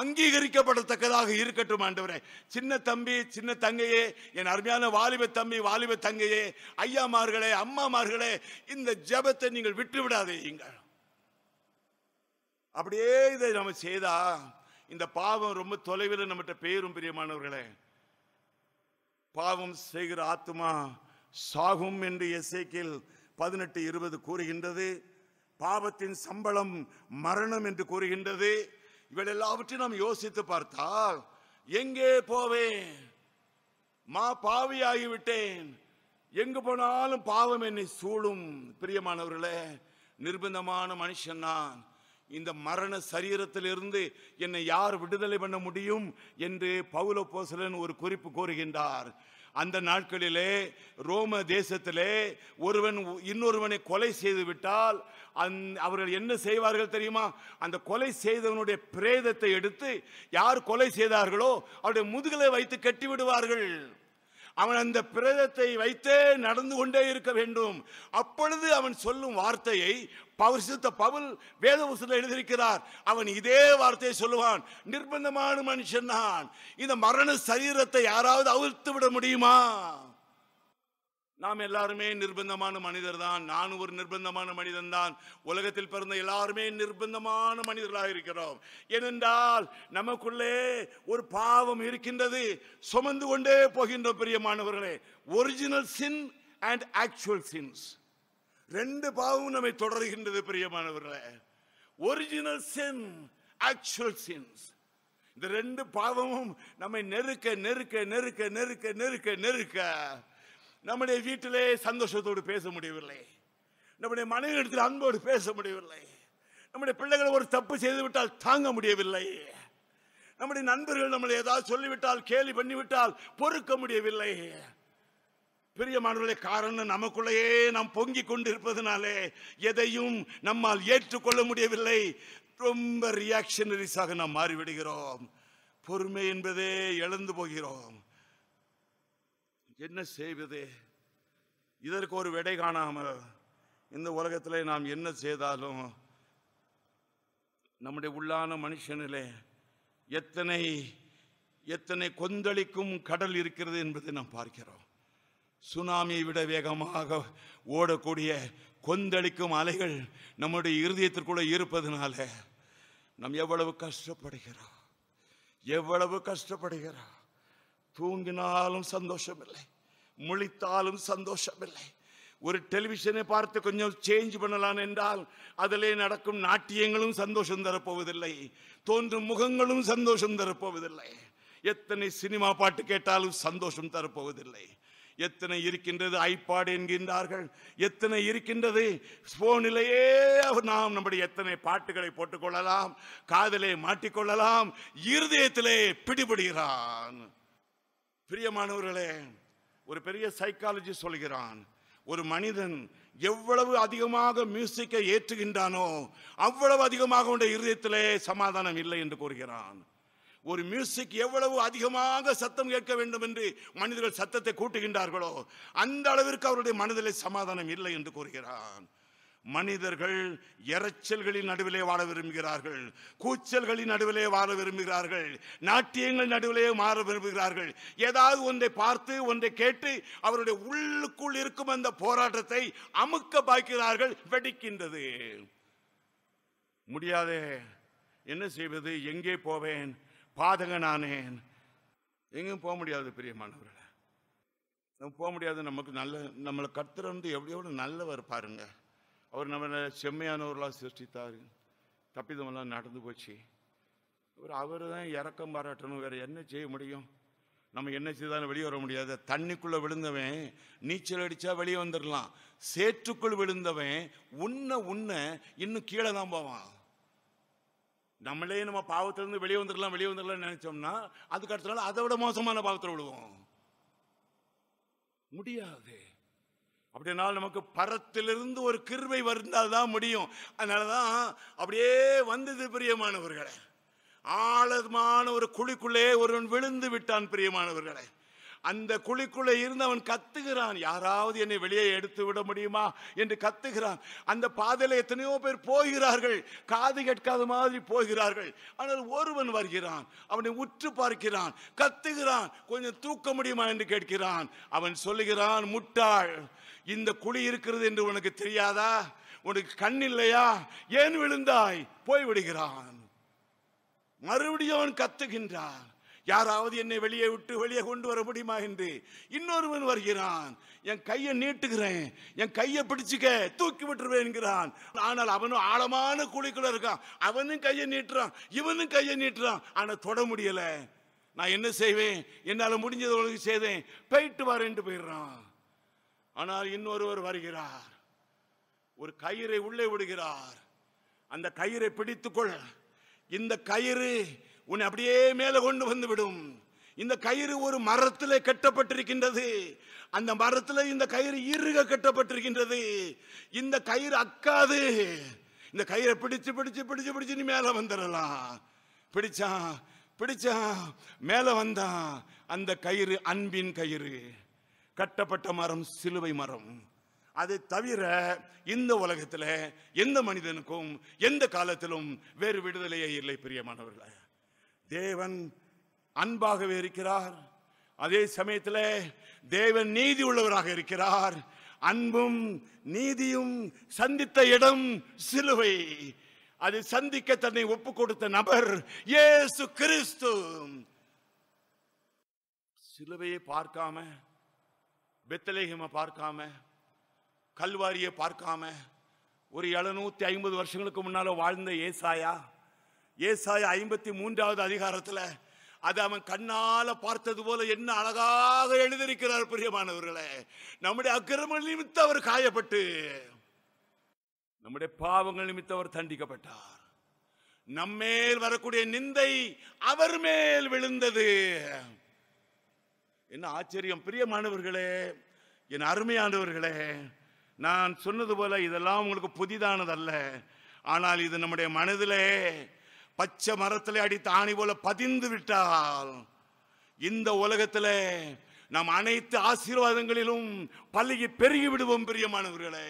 அங்கீகரிக்கப்படத்தக்கதாக இருக்கட்டும் ஆண்டவரே சின்ன தம்பி சின்ன தங்கையே என் அருமையான வாலிப தம்பி வாலிப தங்கையே ஐயாமார்களே அம்மாமார்களே இந்த ஜபத்தை நீங்கள் விட்டுவிடாதே நீங்கள் அப்படியே இதை நம்ம செய்தா இந்த பாவம் ரொம்ப தொலைவில் நம்மகிட்ட பேரும் பிரியமானவர்களே பாவம் செய்கிற ஆத்மா சாகும் என்று எஸ்ஐக்கில் பதினெட்டு இருபது கூறுகின்றது பாவத்தின் சம்பளம் மரணம் என்று கூறுகின்றது இவள் எல்லாவற்றையும் நாம் யோசித்து பார்த்தால் எங்கே போவேன் மா பாவியாகிவிட்டேன் எங்கு போனாலும் பாவம் என்னை சூழும் பிரியமானவர்களே நிர்பந்தமான மனுஷன் நான் இந்த மரண சரீரத்திலிருந்து என்னை யார் விடுதலை பண்ண முடியும் என்று பவுல போசலன் ஒரு குறிப்பு கோருகின்றார் அந்த நாட்களிலே ரோம தேசத்திலே ஒருவன் இன்னொருவனை கொலை செய்துவிட்டால் அந் அவர்கள் என்ன செய்வார்கள் தெரியுமா அந்த கொலை செய்தவனுடைய பிரேதத்தை எடுத்து யார் கொலை செய்தார்களோ அவருடைய முதுகலை வைத்து கட்டி விடுவார்கள் அவன் அந்த பிரேதத்தை வைத்தே நடந்து கொண்டே இருக்க வேண்டும் அப்பொழுது அவன் சொல்லும் வார்த்தையை பவர்சித்த பவுல் வேதபுஸ்தில் எழுதியிருக்கிறார் அவன் இதே வார்த்தையை சொல்லுவான் நிர்பந்தமான மனுஷன் நான் இந்த மரண சரீரத்தை யாராவது அவிழ்த்து விட முடியுமா நாம் எல்லாருமே நிர்பந்தமான மனிதர் தான் நானும் ஒரு நிர்பந்தமான மனிதன் தான் உலகத்தில் பிறந்த எல்லாருமே நிர்பந்தமான மனிதர்களாக இருக்கிறோம் ஏனென்றால் நமக்குள்ளே ஒரு பாவம் இருக்கின்றது சுமந்து கொண்டே போகின்ற பிரியமானவர்களே original sin and actual sins ரெண்டு பாவம் நம்மை தொடர்கின்றது பிரியமானவர்களே ஒரிஜினல் சின் ஆக்சுவல் சின்ஸ் இந்த ரெண்டு பாவமும் நம்மை நெருக்க நெருக்க நெருக்க நெருக்க நெருக்க நெருக்க நம்முடைய வீட்டிலே சந்தோஷத்தோடு பேச முடியவில்லை நம்முடைய மனைவி அன்போடு பேச முடியவில்லை நம்முடைய பிள்ளைகள் ஒரு தப்பு செய்துவிட்டால் தாங்க முடியவில்லை நம்முடைய நண்பர்கள் நம்மளை ஏதாவது சொல்லிவிட்டால் கேலி பண்ணிவிட்டால் பொறுக்க முடியவில்லை பிரியமானவர்களே காரணம் நமக்குள்ளேயே நாம் பொங்கிக் கொண்டிருப்பதனாலே எதையும் நம்மால் ஏற்றுக்கொள்ள முடியவில்லை ரொம்ப ரியாக்ஷனரிஸாக நாம் மாறிவிடுகிறோம் பொறுமை என்பதே எழுந்து போகிறோம் என்ன செய்வது இதற்கு ஒரு விடை காணாமல் இந்த உலகத்தில் நாம் என்ன செய்தாலும் நம்முடைய உள்ளான மனுஷனிலே எத்தனை எத்தனை கொந்தளிக்கும் கடல் இருக்கிறது என்பதை நாம் பார்க்கிறோம் சுனாமியை விட வேகமாக ஓடக்கூடிய கொந்தளிக்கும் அலைகள் நம்முடைய இருதயத்திற்குள்ளே இருப்பதனால நாம் எவ்வளவு கஷ்டப்படுகிறோம் எவ்வளவு கஷ்டப்படுகிறோம் தூங்கினாலும் சந்தோஷமில்லை முழித்தாலும் சந்தோஷமில்லை ஒரு டெலிவிஷனை பார்த்து கொஞ்சம் சேஞ்ச் பண்ணலாம் என்றால் அதிலே நடக்கும் நாட்டியங்களும் சந்தோஷம் தரப்போவதில்லை தோன்றும் முகங்களும் சந்தோஷம் தரப்போவதில்லை எத்தனை சினிமா பாட்டு கேட்டாலும் சந்தோஷம் தரப்போவதில்லை எத்தனை இருக்கின்றது ஐபாடு என்கின்றார்கள் எத்தனை இருக்கின்றது போனிலேயே நாம் நம்முடைய எத்தனை பாட்டுகளை போட்டுக்கொள்ளலாம் காதலே மாட்டிக்கொள்ளலாம் இருதயத்திலே பிடிபடுகிறான் பிரியமானவர்களே ஒரு பெரிய சைக்காலஜி சொல்கிறான் ஒரு மனிதன் எவ்வளவு அதிகமாக மியூசிக்கை ஏற்றுகின்றானோ அவ்வளவு அதிகமாக உண்ட இருதயத்திலே சமாதானம் இல்லை என்று கூறுகிறான் ஒரு மியூசிக் எவ்வளவு அதிகமாக சத்தம் கேட்க வேண்டும் என்று மனிதர்கள் சத்தத்தை கூட்டுகின்றார்களோ அந்த அளவிற்கு அவருடைய மனதிலே சமாதானம் இல்லை என்று கூறுகிறான் மனிதர்கள் எரைச்சல்களின் நடுவிலே வாழ விரும்புகிறார்கள் கூச்சல்களின் நடுவிலே வாழ விரும்புகிறார்கள் நாட்டியங்கள் நடுவிலே மாற விரும்புகிறார்கள் ஏதாவது ஒன்றை பார்த்து ஒன்றை கேட்டு அவருடைய உள்ளுக்குள் இருக்கும் அந்த போராட்டத்தை அமுக்க பாய்க்கிறார்கள் வெடிக்கின்றது முடியாதே என்ன செய்வது எங்கே போவேன் பாதகனானேன் எங்கேயும் போக முடியாது பிரியமானவர்களை போக முடியாது நமக்கு நல்ல நம்மளை கத்துறது எவ்வளோ நல்லவர் பாருங்கள் அவர் நம்ம செம்மையானவர்களாக சிருஷ்டித்தார் தப்பிதமெல்லாம் நடந்து போச்சு அவர் அவர் தான் இறக்கம் பாராட்டணும் வேறு என்ன செய்ய முடியும் நம்ம என்ன செய்தாலும் வெளியே வர முடியாது தண்ணிக்குள்ளே விழுந்தவன் நீச்சல் அடித்தா வெளியே வந்துடலாம் சேற்றுக்குள் விழுந்தவன் உன்ன உன்ன இன்னும் கீழே தான் போவான் நம்மளே நம்ம பாவத்திலேருந்து வெளியே வந்துடலாம் வெளியே வந்துடலாம்னு நினச்சோம்னா அதுக்கு அடுத்த நாள் அதை விட மோசமான பாவத்தில் விழுவோம் முடியாது அப்படின்னா நமக்கு பரத்திலிருந்து ஒரு கிருவை வந்தால் தான் முடியும் அதனால தான் அப்படியே வந்தது பிரியமானவர்களே ஆழமான ஒரு குழிக்குள்ளே ஒருவன் விழுந்து விட்டான் பிரியமானவர்களே அந்த குழிக்குள்ளே இருந்து அவன் கத்துகிறான் யாராவது என்னை வெளியே எடுத்து விட முடியுமா என்று கத்துகிறான் அந்த பாதையில் எத்தனையோ பேர் போகிறார்கள் காது கேட்காத மாதிரி போகிறார்கள் ஆனால் ஒருவன் வருகிறான் அவனை உற்று பார்க்கிறான் கத்துகிறான் கொஞ்சம் தூக்க முடியுமா என்று கேட்கிறான் அவன் சொல்லுகிறான் முட்டாள் இந்த குழி இருக்கிறது என்று உனக்கு தெரியாதா உனக்கு கண் இல்லையா ஏன் விழுந்தாய் போய்விடுகிறான் மறுபடியும் அவன் கத்துகின்றான் யாராவது என்னை வெளியே விட்டு வெளியே கொண்டு வர முடியுமா என்று இன்னொருவன் வருகிறான் என் கையை நீட்டுகிறேன் என் கையை பிடிச்சிக்க தூக்கி விட்டுருவேன் என்கிறான் ஆனால் அவனும் ஆழமான குழிக்குள்ள இருக்கான் அவனும் கையை நீட்டுறான் இவனும் கையை நீட்டுறான் ஆனால் தொட முடியலை நான் என்ன செய்வேன் என்னால் முடிஞ்சது உனக்கு செய்தேன் போயிட்டு வரேன்ட்டு போயிடுறான் ஆனால் இன்னொருவர் வருகிறார் ஒரு கயிறை உள்ளே விடுகிறார் அந்த கயிறை பிடித்துக்கொள் இந்த கயிறு உன்னை அப்படியே மேலே கொண்டு வந்து விடும் இந்த கயிறு ஒரு மரத்தில் கட்டப்பட்டிருக்கின்றது அந்த மரத்தில் இந்த கயிறு இறுக கட்டப்பட்டிருக்கின்றது இந்த கயிறு அக்காது இந்த கயிறை பிடிச்சு பிடிச்சு பிடிச்சு பிடிச்சு நீ மேலே வந்துடலாம் பிடிச்சா பிடிச்சா மேலே வந்தா அந்த கயிறு அன்பின் கயிறு கட்டப்பட்ட மரம் சிலுவை மரம் அது தவிர இந்த உலகத்தில் எந்த மனிதனுக்கும் எந்த காலத்திலும் வேறு விடுதலையே இல்லை பிரியமானவர்கள தேவன் அன்பாகவே இருக்கிறார் அதே சமயத்தில் தேவன் நீதி உள்ளவராக இருக்கிறார் அன்பும் நீதியும் சந்தித்த இடம் சிலுவை அது சந்திக்க தன்னை ஒப்பு கொடுத்த நபர் ஏசு கிறிஸ்து சிலுவையை பார்க்காம பெத்தலேகமை பார்க்காம கல்வாரியை பார்க்காம ஒரு எழுநூற்றி ஐம்பது வருஷங்களுக்கு முன்னால் வாழ்ந்த ஏசாயா ஏசாயா ஐம்பத்தி மூன்றாவது அதிகாரத்தில் அது அவன் கண்ணால பார்த்தது போல என்ன அழகாக எழுதியிருக்கிறார் பிரியமானவர்களே நம்முடைய அக்கிரமங்கள் நிமித்த அவர் காயப்பட்டு நம்முடைய பாவங்கள் நிமித்த அவர் தண்டிக்கப்பட்டார் நம்மேல் வரக்கூடிய நிந்தை அவர் மேல் விழுந்தது என்ன ஆச்சரியம் பிரியமானவர்களே என் அருமையானவர்களே நான் சொன்னது போல இதெல்லாம் உங்களுக்கு புதிதானதல்ல ஆனால் இது நம்முடைய மனதிலே பச்சை மரத்தில் அடித்த ஆணி போல பதிந்து விட்டால் இந்த உலகத்தில் நாம் அனைத்து ஆசீர்வாதங்களிலும் பழகி பெருகி விடுவோம் பிரியமானவர்களே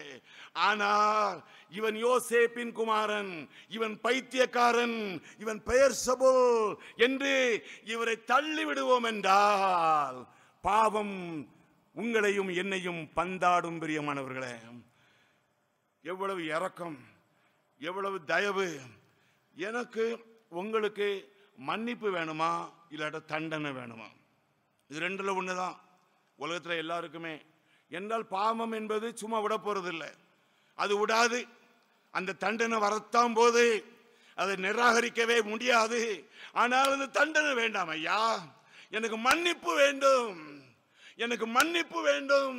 ஆனால் இவன் யோசேப்பின் குமாரன் இவன் பைத்தியக்காரன் இவன் பெயர் சபோ என்று இவரை தள்ளி விடுவோம் என்றால் பாவம் உங்களையும் என்னையும் பந்தாடும் பிரியமானவர்களே எவ்வளவு இறக்கம் எவ்வளவு தயவு எனக்கு உங்களுக்கு மன்னிப்பு வேணுமா இல்லாட்ட தண்டனை வேணுமா இது ரெண்டில் ஒன்று தான் உலகத்தில் எல்லாருக்குமே என்றால் பாவம் என்பது சும்மா விட இல்லை அது விடாது அந்த தண்டனை வரத்தான் போது அதை நிராகரிக்கவே முடியாது ஆனால் அந்த தண்டனை வேண்டாம் ஐயா எனக்கு மன்னிப்பு வேண்டும் எனக்கு மன்னிப்பு வேண்டும்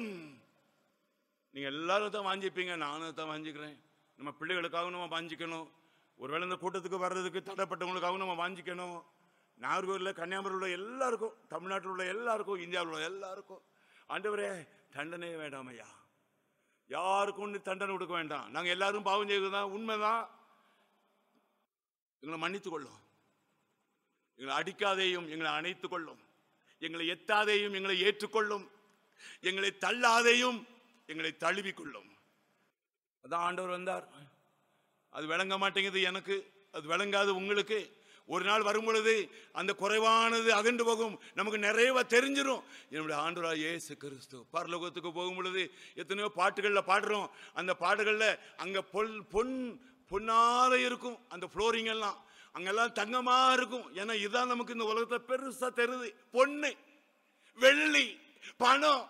நீங்கள் எல்லாரும் தான் வாஞ்சிப்பீங்க நானும் தான் வாஞ்சிக்கிறேன் நம்ம பிள்ளைகளுக்காக நம்ம வாஞ்சிக்கணும் ஒருவேளை இந்த கூட்டத்துக்கு வர்றதுக்கு தடைப்பட்டவங்களுக்காக நம்ம வாஞ்சிக்கணும் நாகர்கோவில் கன்னியாகுமரியில் உள்ள எல்லாருக்கும் தமிழ்நாட்டில் உள்ள எல்லாருக்கும் இந்தியாவில் உள்ள எல்லாருக்கும் ஆண்டவரே தண்டனையே வேண்டாம் ஐயா யாருக்கும் ஒன்று தண்டனை கொடுக்க வேண்டாம் நாங்கள் எல்லாரும் பாவம் செய்வது தான் உண்மைதான் எங்களை மன்னித்துக் கொள்ளும் எங்களை அடிக்காதையும் எங்களை அணைத்துக் கொள்ளும் எங்களை எத்தாதையும் எங்களை ஏற்றுக்கொள்ளும் எங்களை தள்ளாதையும் எங்களை தழுவிக்கொள்ளும் அதான் ஆண்டவர் வந்தார் அது விளங்க மாட்டேங்குது எனக்கு அது விளங்காது உங்களுக்கு ஒரு நாள் வரும் பொழுது அந்த குறைவானது அகன்று போகும் நமக்கு நிறைய தெரிஞ்சிடும் என்னுடைய ஆண்டுரா ஏசு கிறிஸ்து பரலோகத்துக்கு போகும் பொழுது எத்தனையோ பாட்டுகளில் பாடுறோம் அந்த பாடுகளில் அங்கே பொல் பொன் பொன்னால் இருக்கும் அந்த ஃப்ளோரிங் எல்லாம் அங்கெல்லாம் தங்கமாக இருக்கும் ஏன்னா இதுதான் நமக்கு இந்த உலகத்தை பெருசாக தெரிது பொண்ணு வெள்ளி பணம்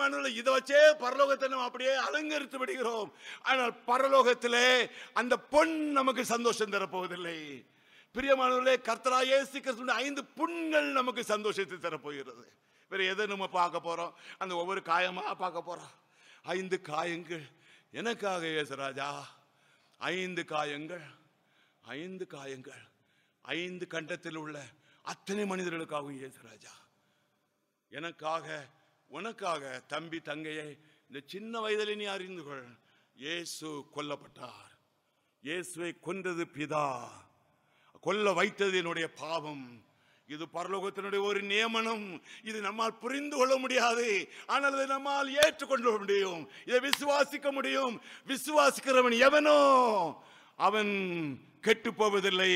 மனுவில் இதை வச்சே பரலோகத்தை நம்ம அப்படியே அலங்கரித்து விடுகிறோம் ஆனால் பரலோகத்திலே அந்த பொன் நமக்கு சந்தோஷம் தரப்போவதில்லை பிரியமானவர்களே கர்த்தரா ஏசு கிறிஸ்துடைய ஐந்து புண்கள் நமக்கு சந்தோஷத்தை தரப்போகிறது வேற எதை நம்ம பார்க்க போகிறோம் அந்த ஒவ்வொரு காயமாக பார்க்க போகிறோம் ஐந்து காயங்கள் எனக்காக ஏசுராஜா ஐந்து காயங்கள் ஐந்து காயங்கள் ஐந்து கண்டத்தில் உள்ள அத்தனை மனிதர்களுக்காகவும் இயேசுராஜா எனக்காக உனக்காக தம்பி தங்கையை இந்த சின்ன வயதில் நீ அறிந்து கொள் இயேசு கொல்லப்பட்டார் இயேசுவை கொன்றது பிதா கொல்ல வைத்தது என்னுடைய பாவம் இது பரலோகத்தினுடைய ஒரு நியமனம் இது நம்மால் புரிந்து கொள்ள முடியாது ஆனால் இதை நம்மால் ஏற்றுக்கொள்ள முடியும் இதை விசுவாசிக்க முடியும் விசுவாசிக்கிறவன் எவனோ அவன் கெட்டு போவதில்லை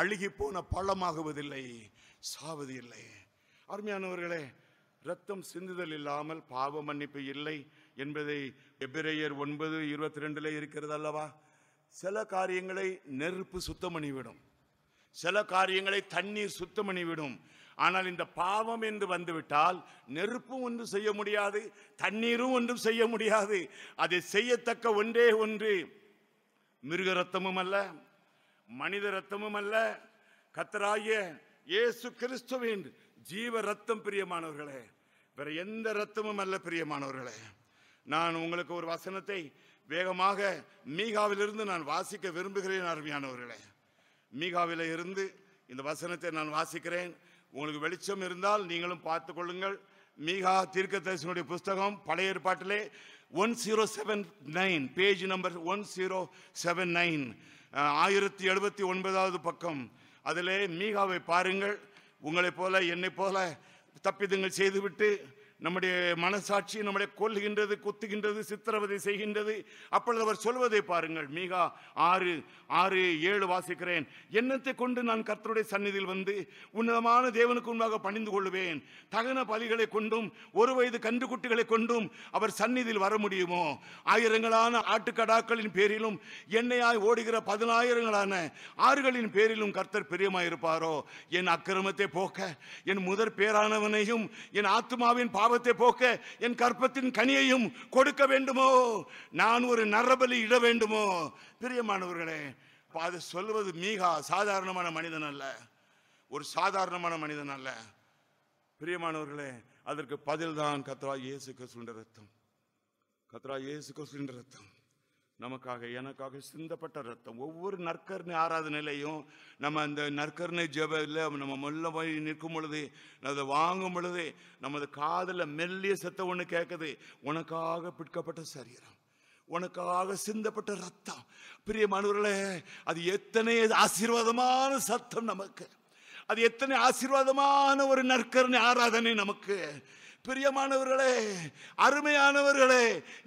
அழுகி போன பழமாகுவதில்லை சாவது இல்லை அருமையானவர்களே ரத்தம் சிந்துதல் இல்லாமல் பாவ மன்னிப்பு இல்லை என்பதை எபிரேயர் ஒன்பது இருபத்தி ரெண்டுல இருக்கிறது அல்லவா சில காரியங்களை நெருப்பு சுத்தம் பண்ணிவிடும் சில காரியங்களை தண்ணீர் சுத்தம் பண்ணிவிடும் ஆனால் இந்த பாவம் என்று வந்துவிட்டால் நெருப்பும் ஒன்றும் செய்ய முடியாது தண்ணீரும் ஒன்றும் செய்ய முடியாது அதை செய்யத்தக்க ஒன்றே ஒன்று மிருக ரத்தமும் அல்ல மனித ரத்தமும் அல்ல கத்தராகிய இயேசு கிறிஸ்துவின் ஜீவ ரத்தம் பிரியமானவர்களே வேற எந்த ரத்தமும் அல்ல பிரியமானவர்களே நான் உங்களுக்கு ஒரு வசனத்தை வேகமாக மீகாவிலிருந்து நான் வாசிக்க விரும்புகிறேன் அருமையானவர்களே மீகாவில இருந்து இந்த வசனத்தை நான் வாசிக்கிறேன் உங்களுக்கு வெளிச்சம் இருந்தால் நீங்களும் பார்த்து கொள்ளுங்கள் மீகா தீர்க்க தரிசனுடைய புஸ்தகம் பழைய ஏற்பாட்டிலே 1079 பேஜ் நம்பர் 1079 ஆயிரத்தி எழுபத்தி ஒன்பதாவது பக்கம் அதிலே மீகாவை பாருங்கள் உங்களைப் போல என்னைப் போல தப்பிதங்கள் செய்துவிட்டு நம்முடைய மனசாட்சி நம்மளை கொல்லுகின்றது குத்துகின்றது சித்திரவதை செய்கின்றது அப்பொழுது அவர் சொல்வதை பாருங்கள் மீகா ஆறு ஆறு ஏழு வாசிக்கிறேன் எண்ணத்தை கொண்டு நான் கர்த்தருடைய சந்நிதியில் வந்து உன்னதமான தேவனுக்கு முன்பாக பணிந்து கொள்வேன் தகன பலிகளை கொண்டும் ஒரு வயது கன்றுக்குட்டிகளை கொண்டும் அவர் சந்நிதியில் வர முடியுமோ ஆயிரங்களான ஆட்டுக்கடாக்களின் பேரிலும் எண்ணெயாய் ஓடுகிற பதினாயிரங்களான ஆறுகளின் பேரிலும் கர்த்தர் பிரியமாயிருப்பாரோ என் அக்கிரமத்தை போக்க என் முதற் பேரானவனையும் என் ஆத்மாவின் பாவ பாவத்தை போக்க என் கற்பத்தின் கனியையும் கொடுக்க வேண்டுமோ நான் ஒரு நரபலி இட வேண்டுமோ பிரியமானவர்களே அது சொல்வது மீகா சாதாரணமான மனிதன் அல்ல ஒரு சாதாரணமான மனிதன் அல்ல பிரியமானவர்களே அதற்கு பதில்தான் கத்ரா இயேசு கிறிஸ்துவின் ரத்தம் கத்ரா இயேசு கிறிஸ்துவின் ரத்தம் நமக்காக எனக்காக சிந்தப்பட்ட ரத்தம் ஒவ்வொரு நற்கருணை ஆராதனையிலையும் நம்ம அந்த நற்கருணை ஜபத்தில் நம்ம மெல்ல போய் நிற்கும் பொழுது அதை வாங்கும் பொழுது நமது காதில் மெல்லிய செத்த ஒன்று கேட்குது உனக்காக பிற்கப்பட்ட சரீரம் உனக்காக சிந்தப்பட்ட ரத்தம் பிரிய மனுவர்களே அது எத்தனை ஆசீர்வாதமான சத்தம் நமக்கு அது எத்தனை ஆசீர்வாதமான ஒரு நற்கருணை ஆராதனை நமக்கு பிரியமானவர்களே அருமையானவர்களே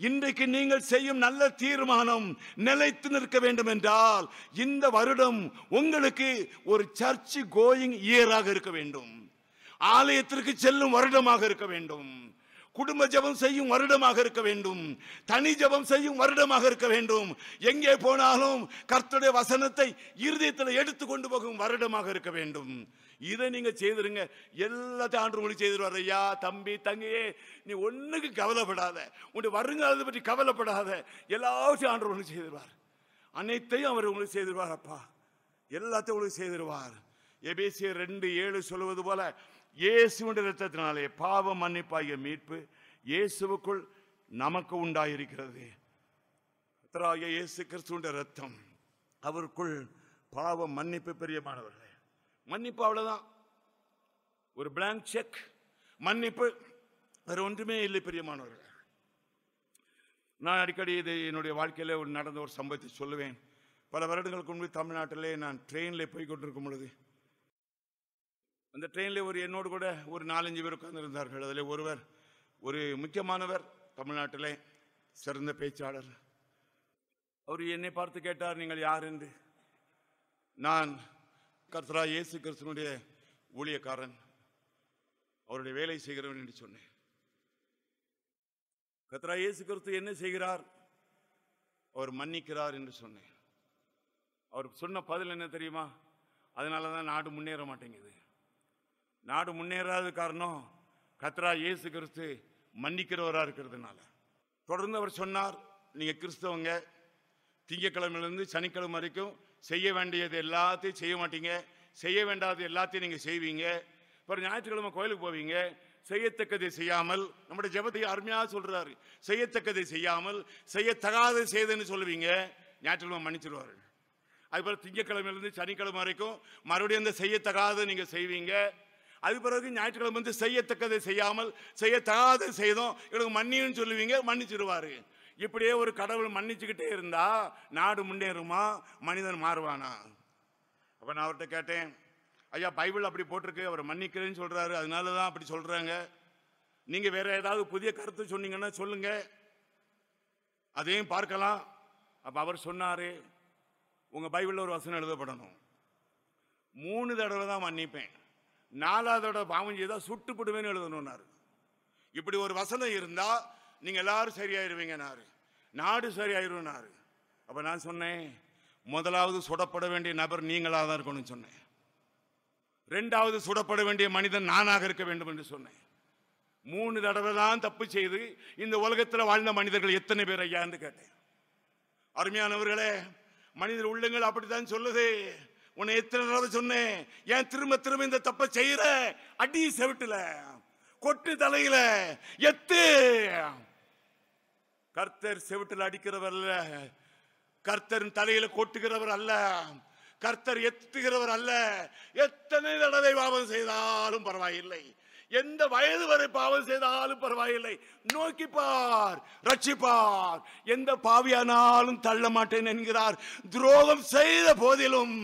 இன்றைக்கு நீங்கள் செய்யும் நல்ல தீர்மானம் நிலைத்து நிற்க வேண்டும் என்றால் இந்த வருடம் உங்களுக்கு ஒரு சர்ச் கோயிங் இயராக இருக்க வேண்டும் ஆலயத்திற்கு செல்லும் வருடமாக இருக்க வேண்டும் குடும்ப ஜபம் செய்யும் வருடமாக இருக்க வேண்டும் தனி ஜபம் செய்யும் வருடமாக இருக்க வேண்டும் எங்கே போனாலும் கர்த்தருடைய வசனத்தை இருதயத்தில் எடுத்து கொண்டு போகும் வருடமாக இருக்க வேண்டும் இதை நீங்கள் செய்திருங்க எல்லாத்தையும் ஆண்டு உங்களுக்கு செய்திருவார் ஐயா தம்பி தங்கையே நீ ஒண்ணுக்கு கவலைப்படாத உன்னுடைய வருங்காலத்தை பற்றி கவலைப்படாத எல்லாத்தையும் ஆண்டு உங்களுக்கு செய்திருவார் அனைத்தையும் அவர் உங்களுக்கு செய்திருவார் அப்பா எல்லாத்தையும் உங்களுக்கு செய்திருவார் எபேசிய ரெண்டு ஏழு சொல்லுவது போல இயேசுடைய ரத்தத்தினாலே பாவம் மன்னிப்பாகிய மீட்பு இயேசுவுக்குள் நமக்கு உண்டாயிருக்கிறது இயேசு கிறிஸ்துடைய ரத்தம் அவருக்குள் பாவம் மன்னிப்பு பெரியமானவர்கள் மன்னிப்பு அவ்வளவுதான் ஒரு பிளாங்க் செக் மன்னிப்பு வேறு ஒன்றுமே இல்லை பெரியமானவர்கள் நான் அடிக்கடி இது என்னுடைய வாழ்க்கையில் ஒரு நடந்த ஒரு சம்பவத்தை சொல்லுவேன் பல வருடங்களுக்கு முன்பு தமிழ்நாட்டிலே நான் ட்ரெயினில் போய் கொண்டிருக்கும் பொழுது அந்த ட்ரெயினில் ஒரு என்னோடு கூட ஒரு நாலஞ்சு பேர் உட்கார்ந்துருந்தார்கள் அதில் ஒருவர் ஒரு முக்கியமானவர் தமிழ்நாட்டிலே சிறந்த பேச்சாளர் அவர் என்னை பார்த்து கேட்டார் நீங்கள் யார் என்று நான் கர்த்தரா இயேசு கிறிஸ்தனுடைய ஊழியக்காரன் அவருடைய வேலை செய்கிறவன் என்று சொன்னேன் கர்த்தரா இயேசு கிறிஸ்து என்ன செய்கிறார் அவர் மன்னிக்கிறார் என்று சொன்னேன் அவர் சொன்ன பதில் என்ன தெரியுமா அதனால தான் நாடு முன்னேற மாட்டேங்குது நாடு முன்னேறாத காரணம் கத்ரா இயேசு கிறிஸ்து மன்னிக்கிறவராக இருக்கிறதுனால தொடர்ந்து அவர் சொன்னார் நீங்கள் கிறிஸ்தவங்க திங்கக்கிழமையிலேருந்து சனிக்கிழமை வரைக்கும் செய்ய வேண்டியது எல்லாத்தையும் செய்ய மாட்டீங்க செய்ய வேண்டாத எல்லாத்தையும் நீங்கள் செய்வீங்க அப்புறம் ஞாயிற்றுக்கிழமை கோயிலுக்கு போவீங்க செய்யத்தக்கதை செய்யாமல் நம்முடைய ஜபத்தை அருமையாக சொல்கிறாரு செய்யத்தக்கதை செய்யாமல் செய்யத்தகாத செய்தன்னு சொல்லுவீங்க ஞாயிற்றுக்கிழமை மன்னிச்சிருவாரு அதுபோல் திங்கக்கிழமையிலேருந்து சனிக்கிழமை வரைக்கும் மறுபடியும் அந்த செய்யத்தகாத நீங்கள் செய்வீங்க அது பிறகு ஞாயிற்றுக்கிழமை வந்து செய்யத்தக்கதை செய்யாமல் செய்யத்தகாத செய்தோம் எனக்கு மன்னின்னு சொல்லுவீங்க மன்னிச்சிருவாரு இப்படியே ஒரு கடவுள் மன்னிச்சுக்கிட்டே இருந்தா நாடு முன்னேறுமா மனிதன் மாறுவானா அப்போ நான் அவர்கிட்ட கேட்டேன் ஐயா பைபிள் அப்படி போட்டிருக்கு அவர் மன்னிக்கிறேன்னு சொல்கிறாரு அதனால தான் அப்படி சொல்கிறாங்க நீங்கள் வேற ஏதாவது புதிய கருத்து சொன்னீங்கன்னா சொல்லுங்க அதையும் பார்க்கலாம் அப்போ அவர் சொன்னார் உங்கள் பைபிளில் ஒரு வசனம் எழுதப்படணும் மூணு தடவை தான் மன்னிப்பேன் நாலாவது தடவை பாவம் செய்தால் எழுதணும் எழுதணுன்னாரு இப்படி ஒரு வசனம் இருந்தால் நீங்கள் எல்லாரும் சரியாயிருவீங்க நாடு சரியாயிரும் நாரு அப்போ நான் சொன்னேன் முதலாவது சுடப்பட வேண்டிய நபர் நீங்களாக தான் இருக்கணும்னு சொன்னேன் ரெண்டாவது சுடப்பட வேண்டிய மனிதன் நானாக இருக்க வேண்டும் என்று சொன்னேன் மூணு தடவை தான் தப்பு செய்து இந்த உலகத்தில் வாழ்ந்த மனிதர்கள் எத்தனை பேர் ஐயான்னு கேட்டேன் அருமையானவர்களே மனிதர் உள்ளங்கள் அப்படித்தான் சொல்லுது உன்னை எத்தனை தடவை சொன்னேன் ஏன் திரும்ப திரும்ப இந்த தப்பை செய்யற அடி செவிட்டுல கொட்டு தலையில எத்து கர்த்தர் செவிட்டில் அடிக்கிறவர் அல்ல கர்த்தரின் தலையில கொட்டுகிறவர் அல்ல கர்த்தர் எத்துகிறவர் அல்ல எத்தனை தடவை பாவம் செய்தாலும் பரவாயில்லை எந்த வயது வரை பாவம் செய்தாலும் பரவாயில்லை நோக்கிப்பார் ரட்சிப்பார் எந்த பாவியானாலும் தள்ள மாட்டேன் என்கிறார் துரோகம் செய்த போதிலும்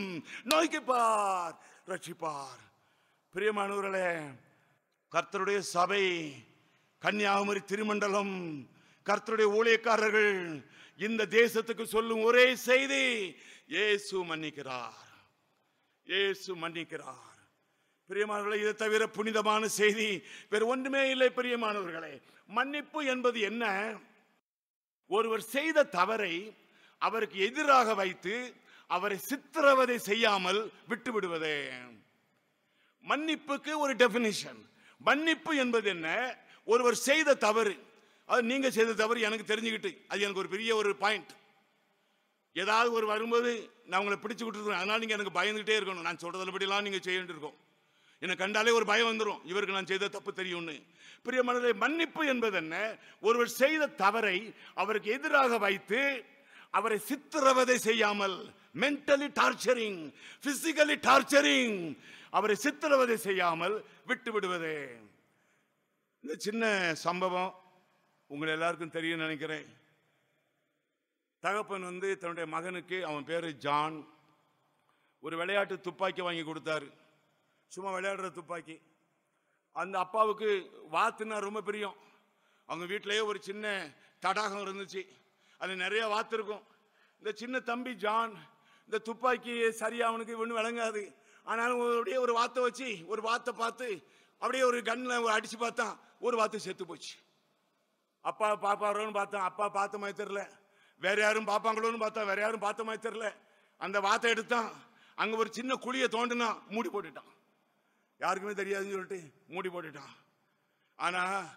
நோக்கிப்பார் ரட்சிப்பார் பிரியமானவர்களே கர்த்தருடைய சபை கன்னியாகுமரி திருமண்டலம் கர்த்தருடைய ஊழியக்காரர்கள் இந்த தேசத்துக்கு சொல்லும் ஒரே செய்தி இயேசு மன்னிக்கிறார் இயேசு மன்னிக்கிறார் பிரியமானவர்களை இதை தவிர புனிதமான செய்தி வேறு ஒன்றுமே இல்லை பிரியமானவர்களே மன்னிப்பு என்பது என்ன ஒருவர் செய்த தவறை அவருக்கு எதிராக வைத்து அவரை சித்திரவதை செய்யாமல் விட்டு மன்னிப்புக்கு ஒரு டெபினிஷன் மன்னிப்பு என்பது என்ன ஒருவர் செய்த தவறு அது நீங்கள் செய்த தவறு எனக்கு தெரிஞ்சுக்கிட்டு அது எனக்கு ஒரு பெரிய ஒரு பாயிண்ட் ஏதாவது ஒரு வரும்போது நான் உங்களை பிடிச்சு விட்டுருக்கேன் அதனால் நீங்கள் எனக்கு பயந்துகிட்டே இருக்கணும் நான் சொல்கிறதுபடிலாம் நீங்கள் செய்ய வேண்டியிருக்கோம் என்னை கண்டாலே ஒரு பயம் வந்துடும் இவருக்கு நான் செய்த தப்பு தெரியும்னு பிரிய மனதை மன்னிப்பு என்பது என்ன ஒருவர் செய்த தவறை அவருக்கு எதிராக வைத்து அவரை சித்திரவதை செய்யாமல் மென்டலி டார்ச்சரிங் பிசிக்கலி டார்ச்சரிங் அவரை சித்திரவதை செய்யாமல் விட்டு விடுவது இந்த சின்ன சம்பவம் உங்களை எல்லாருக்கும் தெரியும் நினைக்கிறேன் தகப்பன் வந்து தன்னுடைய மகனுக்கு அவன் பேர் ஜான் ஒரு விளையாட்டு துப்பாக்கி வாங்கி கொடுத்தாரு சும்மா விளையாடுற துப்பாக்கி அந்த அப்பாவுக்கு வாத்துன்னா ரொம்ப பிரியம் அவங்க வீட்டிலேயே ஒரு சின்ன தடாகம் இருந்துச்சு அது நிறைய வாத்து இருக்கும் இந்த சின்ன தம்பி ஜான் இந்த துப்பாக்கி சரியாக அவனுக்கு ஒன்றும் விளங்காது ஆனாலும் அப்படியே ஒரு வாத்தை வச்சு ஒரு வாத்தை பார்த்து அப்படியே ஒரு கண்ணில் அடித்து பார்த்தா ஒரு வாத்து செத்து போச்சு அப்பா பார்ப்பாரோன்னு பார்த்தோம் அப்பா பார்த்த மாதிரி தெரில வேற யாரும் பார்ப்பாங்களோன்னு பார்த்தோம் வேற யாரும் பார்த்த மாதிரி தெரில அந்த வாத்தை எடுத்தான் அங்கே ஒரு சின்ன குழியை தோண்டினா மூடி போட்டுட்டான் யாருக்குமே தெரியாதுன்னு சொல்லிட்டு மூடி போட்டுட்டான் ஆனால்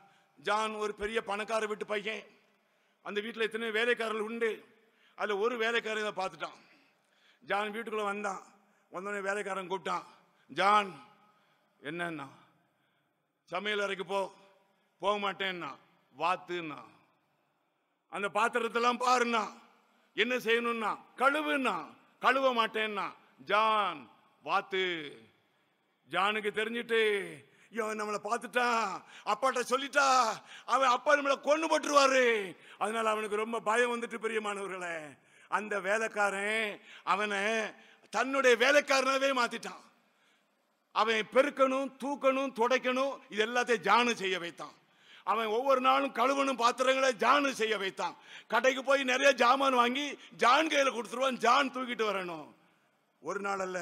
ஜான் ஒரு பெரிய பணக்கார வீட்டு பையன் அந்த வீட்டில் எத்தனை வேலைக்காரர்கள் உண்டு அதில் ஒரு வேலைக்காரன் இதை பார்த்துட்டான் ஜான் வீட்டுக்குள்ளே வந்தான் வந்தோடனே வேலைக்காரன் கூப்பிட்டான் ஜான் என்னன்னா சமையல் அறைக்கு போ போக மாட்டேன்னா வாத்துன்னா அந்த பாத்திரத்தெல்லாம் பாருண்ணா என்ன செய்யணும்னா கழுவுண்ணா கழுவ மாட்டேன்னா ஜான் வாத்து ஜானுக்கு தெரிஞ்சுட்டு இவன் நம்மளை பார்த்துட்டான் அப்பாட்ட சொல்லிட்டா அவன் அப்பா நம்மளை கொண்டு போட்டுருவாரு அதனால அவனுக்கு ரொம்ப பயம் வந்துட்டு பெரியமானவர்களே அந்த வேலைக்காரன் அவனை தன்னுடைய வேலைக்காரனாவே மாத்திட்டான் அவன் பெருக்கணும் தூக்கணும் துடைக்கணும் இது எல்லாத்தையும் ஜானு செய்ய வைத்தான் அவன் ஒவ்வொரு நாளும் கழுவனும் பாத்திரங்களை ஜானு செய்ய வைத்தான் கடைக்கு போய் நிறைய ஜாமான் வாங்கி ஜான் கையில் கொடுத்துருவான் ஜான் தூக்கிட்டு வரணும் ஒரு நாள் அல்ல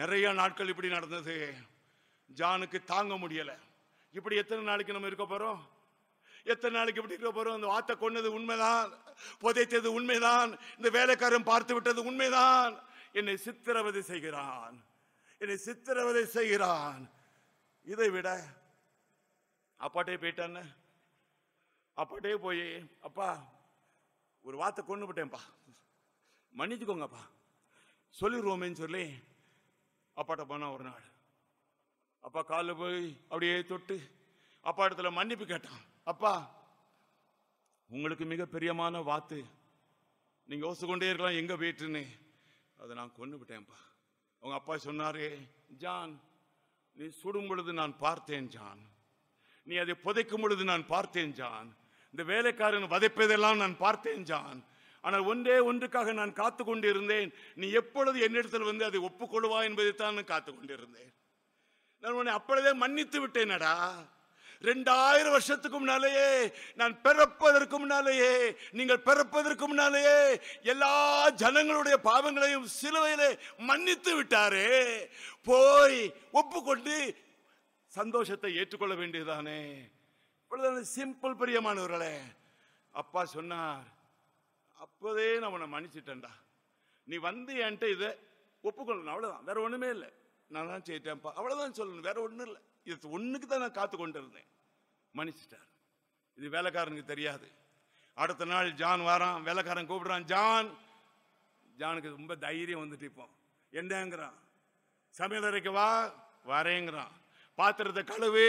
நிறைய நாட்கள் இப்படி நடந்தது ஜானுக்கு தாங்க முடியலை இப்படி எத்தனை நாளைக்கு நம்ம இருக்க போகிறோம் எத்தனை நாளைக்கு இப்படி இருக்க போகிறோம் அந்த வார்த்தை கொன்னது உண்மைதான் புதைத்தது உண்மைதான் இந்த வேலைக்காரன் பார்த்து விட்டது உண்மைதான் என்னை சித்திரவதை செய்கிறான் என்னை சித்திரவதை செய்கிறான் இதை விட அப்பாட்டே போயிட்டான்னு அப்பாட்டே போய் அப்பா ஒரு வார்த்தை கொண்டு போட்டேன்ப்பா மன்னிச்சுக்கோங்கப்பா சொல்லிடுவோமேன்னு சொல்லி அப்பாட்ட போனான் ஒரு நாள் அப்பா காலில் போய் அப்படியே தொட்டு அப்பா இடத்துல மன்னிப்பு கேட்டான் அப்பா உங்களுக்கு மிக பிரியமான வாத்து நீங்கள் யோசிச்சு கொண்டே இருக்கலாம் எங்கே போயிட்டுன்னு அதை நான் கொண்டு விட்டேன்ப்பா உங்கள் அப்பா சொன்னாரே ஜான் நீ சுடும் பொழுது நான் பார்த்தேன் ஜான் நீ அதை புதைக்கும் பொழுது நான் பார்த்தேன் ஜான் இந்த வேலைக்காரன் வதைப்பதெல்லாம் நான் பார்த்தேன் ஜான் ஆனால் ஒன்றே ஒன்றுக்காக நான் காத்து கொண்டிருந்தேன் நீ எப்பொழுது என்னிடத்தில் வந்து அதை ஒப்புக்கொள்வா என்பதை தான் காத்து கொண்டிருந்தேன் நான் உன்னை அப்பொழுதே மன்னித்து விட்டேனடா ரெண்டாயிரம் வருஷத்துக்கு முன்னாலேயே நான் பிறப்பதற்கு முன்னாலேயே நீங்கள் பிறப்பதற்கு முன்னாலேயே எல்லா ஜனங்களுடைய பாவங்களையும் சிலுவையிலே மன்னித்து விட்டாரே போய் ஒப்புக்கொண்டு சந்தோஷத்தை ஏற்றுக்கொள்ள வேண்டியதுதானே இவ்வளவுதான சிம்பிள் பிரியமானவர்களே அப்பா சொன்னார் அப்போதே நான் உன்னை மன்னிச்சிட்டேன்டா நீ வந்து என்கிட்ட இதை ஒப்புக்கொள்ளணும் அவ்வளோதான் வேற ஒன்றுமே இல்லை நான் தான் செய்யிட்டேன்ப்பா அவ்வளோதான் சொல்லணும் வேற ஒன்றும் இல்லை இது ஒன்றுக்கு தான் நான் காத்து கொண்டு இருந்தேன் மன்னிச்சிட்டார் இது வேலைக்காரனுக்கு தெரியாது அடுத்த நாள் ஜான் வாரான் வேலைக்காரன் கூப்பிடுறான் ஜான் ஜானுக்கு ரொம்ப தைரியம் வந்துட்டு இப்போ என்னங்கிறான் சமையலறைக்கு வா வரேங்கிறான் பாத்திரத்தை கழுவு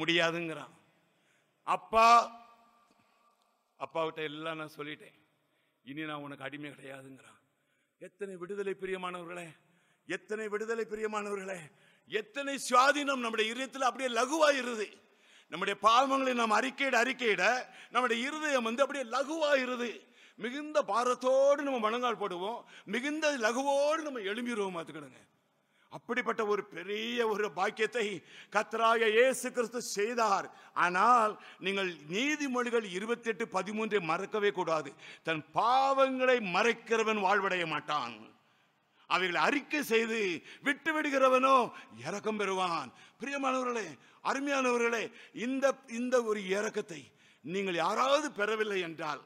முடியாதுங்கிறான் அப்பா அப்பாவிட்ட எல்லாம் நான் சொல்லிட்டேன் இனி நான் உனக்கு அடிமை கிடையாதுங்கிறான் எத்தனை விடுதலை பிரியமானவர்களே எத்தனை விடுதலை பிரியமானவர்களே எத்தனை சுவாதீனம் நம்முடைய இருதயத்தில் அப்படியே இருது நம்முடைய பாவங்களை நாம் அறிக்கையிட அறிக்கையிட நம்முடைய இருதயம் வந்து அப்படியே இருது மிகுந்த பாரத்தோடு நம்ம மனங்கால் போடுவோம் மிகுந்த லகுவோடு நம்ம எழும்பிடுவோம் பார்த்துக்கிடுங்க அப்படிப்பட்ட ஒரு பெரிய ஒரு பாக்கியத்தை கத்தராக இயேசு கிறிஸ்து செய்தார் ஆனால் நீங்கள் நீதிமொழிகள் இருபத்தி எட்டு பதிமூன்றை மறக்கவே கூடாது தன் பாவங்களை மறைக்கிறவன் வாழ்வடைய மாட்டான் அவைகளை அறிக்கை செய்து விட்டு விடுகிறவனோ இறக்கம் பெறுவான் பிரியமானவர்களே அருமையானவர்களே இந்த இந்த ஒரு இறக்கத்தை நீங்கள் யாராவது பெறவில்லை என்றால்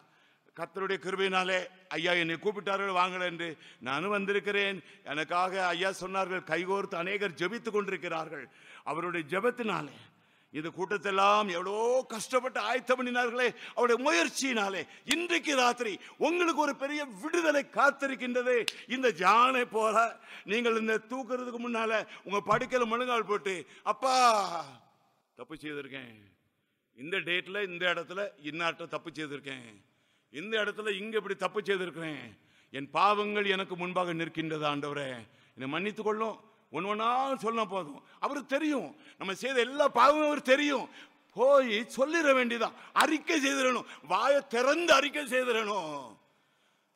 கத்தருடைய கிருபையினாலே ஐயா என்னை கூப்பிட்டார்கள் வாங்கல என்று நானும் வந்திருக்கிறேன் எனக்காக ஐயா சொன்னார்கள் கைகோர்த்து அநேகர் ஜெபித்து கொண்டிருக்கிறார்கள் அவருடைய ஜபத்தினாலே இந்த கூட்டத்தெல்லாம் எவ்வளோ கஷ்டப்பட்டு ஆயத்த பண்ணினார்களே அவருடைய முயற்சியினாலே இன்றைக்கு ராத்திரி உங்களுக்கு ஒரு பெரிய விடுதலை காத்திருக்கின்றது இந்த ஜானை போல நீங்கள் இந்த தூக்குறதுக்கு முன்னால உங்க படுக்கையில் முழுங்கால் போட்டு அப்பா தப்பு செய்திருக்கேன் இந்த டேட்டில் இந்த இடத்துல இன்னாட்ட தப்பு செய்திருக்கேன் இந்த இடத்துல இங்கே இப்படி தப்பு செய்திருக்கிறேன் என் பாவங்கள் எனக்கு முன்பாக நிற்கின்றது ஆண்டவரே என்னை மன்னித்து கொள்ளும் ஒன்று ஒன்றா போதும் அவருக்கு தெரியும் நம்ம செய்த எல்லா பாவமும் அவர் தெரியும் போய் சொல்லிட வேண்டியதான் அறிக்கை செய்திடணும் வாயை திறந்து அறிக்கை செய்திடணும்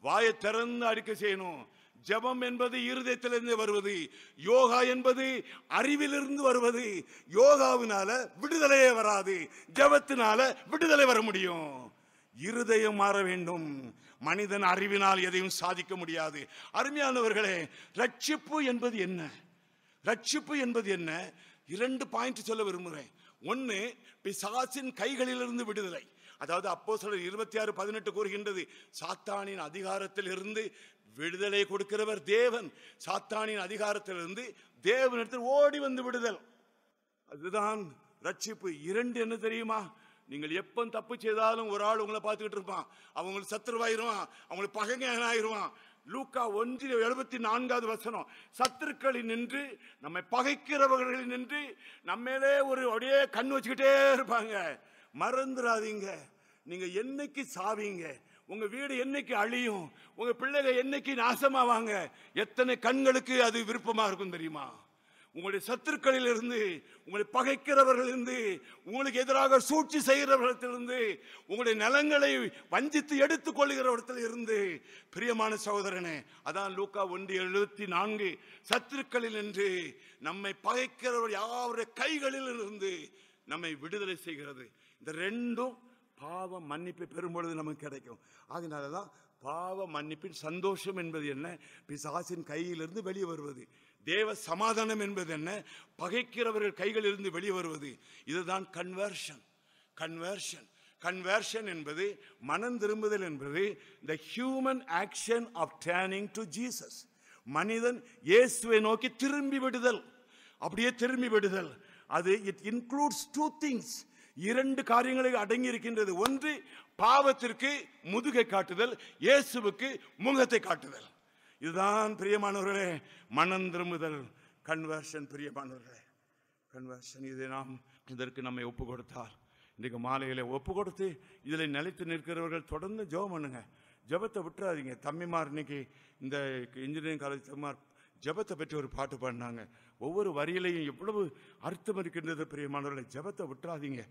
வாயை திறந்து அறிக்கை செய்யணும் ஜபம் என்பது இருதயத்திலிருந்து வருவது யோகா என்பது அறிவிலிருந்து வருவது யோகாவினால விடுதலையே வராது ஜபத்தினால விடுதலை வர முடியும் இருதயம் மாற வேண்டும் மனிதன் அறிவினால் எதையும் சாதிக்க முடியாது அருமையானவர்களே ரட்சிப்பு என்பது என்ன ரட்சிப்பு என்பது என்ன இரண்டு பாயிண்ட் சொல்ல விரும்புகிறேன் ஒன்று பிசாசின் கைகளிலிருந்து விடுதலை அதாவது அப்போ சிலர் இருபத்தி ஆறு பதினெட்டு கூறுகின்றது சாத்தானின் அதிகாரத்தில் இருந்து விடுதலை கொடுக்கிறவர் தேவன் சாத்தானின் அதிகாரத்திலிருந்து தேவனிடத்தில் ஓடி வந்து விடுதல் அதுதான் ரட்சிப்பு இரண்டு என்ன தெரியுமா நீங்கள் எப்போ தப்பு செய்தாலும் ஒரு ஆள் உங்களை பார்த்துக்கிட்டு இருப்பான் அவங்களுக்கு சத்துருவாயிருவான் அவங்களுக்கு பகைஞனாயிருவான் லூக்கா ஒன்றில் எழுபத்தி நான்காவது வசனம் சத்துருக்களில் நின்று நம்மை பகைக்கிறவர்களில் நின்று நம்மளே ஒரு அப்படியே கண் வச்சுக்கிட்டே இருப்பாங்க மறந்துடாதீங்க நீங்கள் என்னைக்கு சாவீங்க உங்கள் வீடு என்னைக்கு அழியும் உங்கள் பிள்ளைகள் என்னைக்கு நாசமாவாங்க எத்தனை கண்களுக்கு அது விருப்பமாக இருக்கும் தெரியுமா உங்களுடைய சத்துருக்களில் இருந்து உங்களை பகைக்கிறவர்களிலிருந்து உங்களுக்கு எதிராக சூழ்ச்சி செய்கிறவர்களிடத்திலிருந்து உங்களுடைய நலங்களை வஞ்சித்து எடுத்துக் கொள்கிறவர்களிடத்தில் இருந்து பிரியமான சகோதரனே அதான் லூக்கா ஒன்று எழுபத்தி நான்கு சத்துருக்களில் என்று நம்மை பகைக்கிறவர் யாருடைய கைகளில் இருந்து நம்மை விடுதலை செய்கிறது இந்த ரெண்டும் பாவ மன்னிப்பை பொழுது நமக்கு கிடைக்கும் அதனால தான் பாவ மன்னிப்பின் சந்தோஷம் என்பது என்ன பிசாசின் கையிலிருந்து வெளியே வருவது தேவ சமாதானம் என்பது என்ன பகைக்கிறவர்கள் கைகளிலிருந்து வருவது இதுதான் கன்வர்ஷன் கன்வர்ஷன் கன்வர்ஷன் என்பது மனம் திரும்புதல் என்பது the human action of turning to Jesus மனிதன் இயேசுவை நோக்கி திரும்பி விடுதல் அப்படியே திரும்பி விடுதல் அது இட் இன்க்ளூட்ஸ் டூ திங்ஸ் இரண்டு காரியங்களை அடங்கி இருக்கின்றது ஒன்று பாவத்திற்கு முதுகை காட்டுதல் இயேசுவுக்கு முகத்தை காட்டுதல் இதுதான் பிரியமானவர்களே மனம் திரும்புதல் கன்வர்ஷன் பிரியமானவர்களே கன்வர்ஷன் இதை நாம் இதற்கு நம்மை ஒப்பு கொடுத்தால் இன்றைக்கு மாலையில் ஒப்பு கொடுத்து இதில் நிலைத்து நிற்கிறவர்கள் தொடர்ந்து ஜெபம் பண்ணுங்க ஜபத்தை விட்டுறாதீங்க தம்மிமார் இன்னைக்கு இந்த இன்ஜினியரிங் காலேஜ் தம்மார் ஜபத்தை பற்றி ஒரு பாட்டு பாடினாங்க ஒவ்வொரு வரியிலையும் எவ்வளவு அர்த்தம் இருக்கின்றது பிரியமானவர்களை ஜபத்தை விட்டுறாதீங்க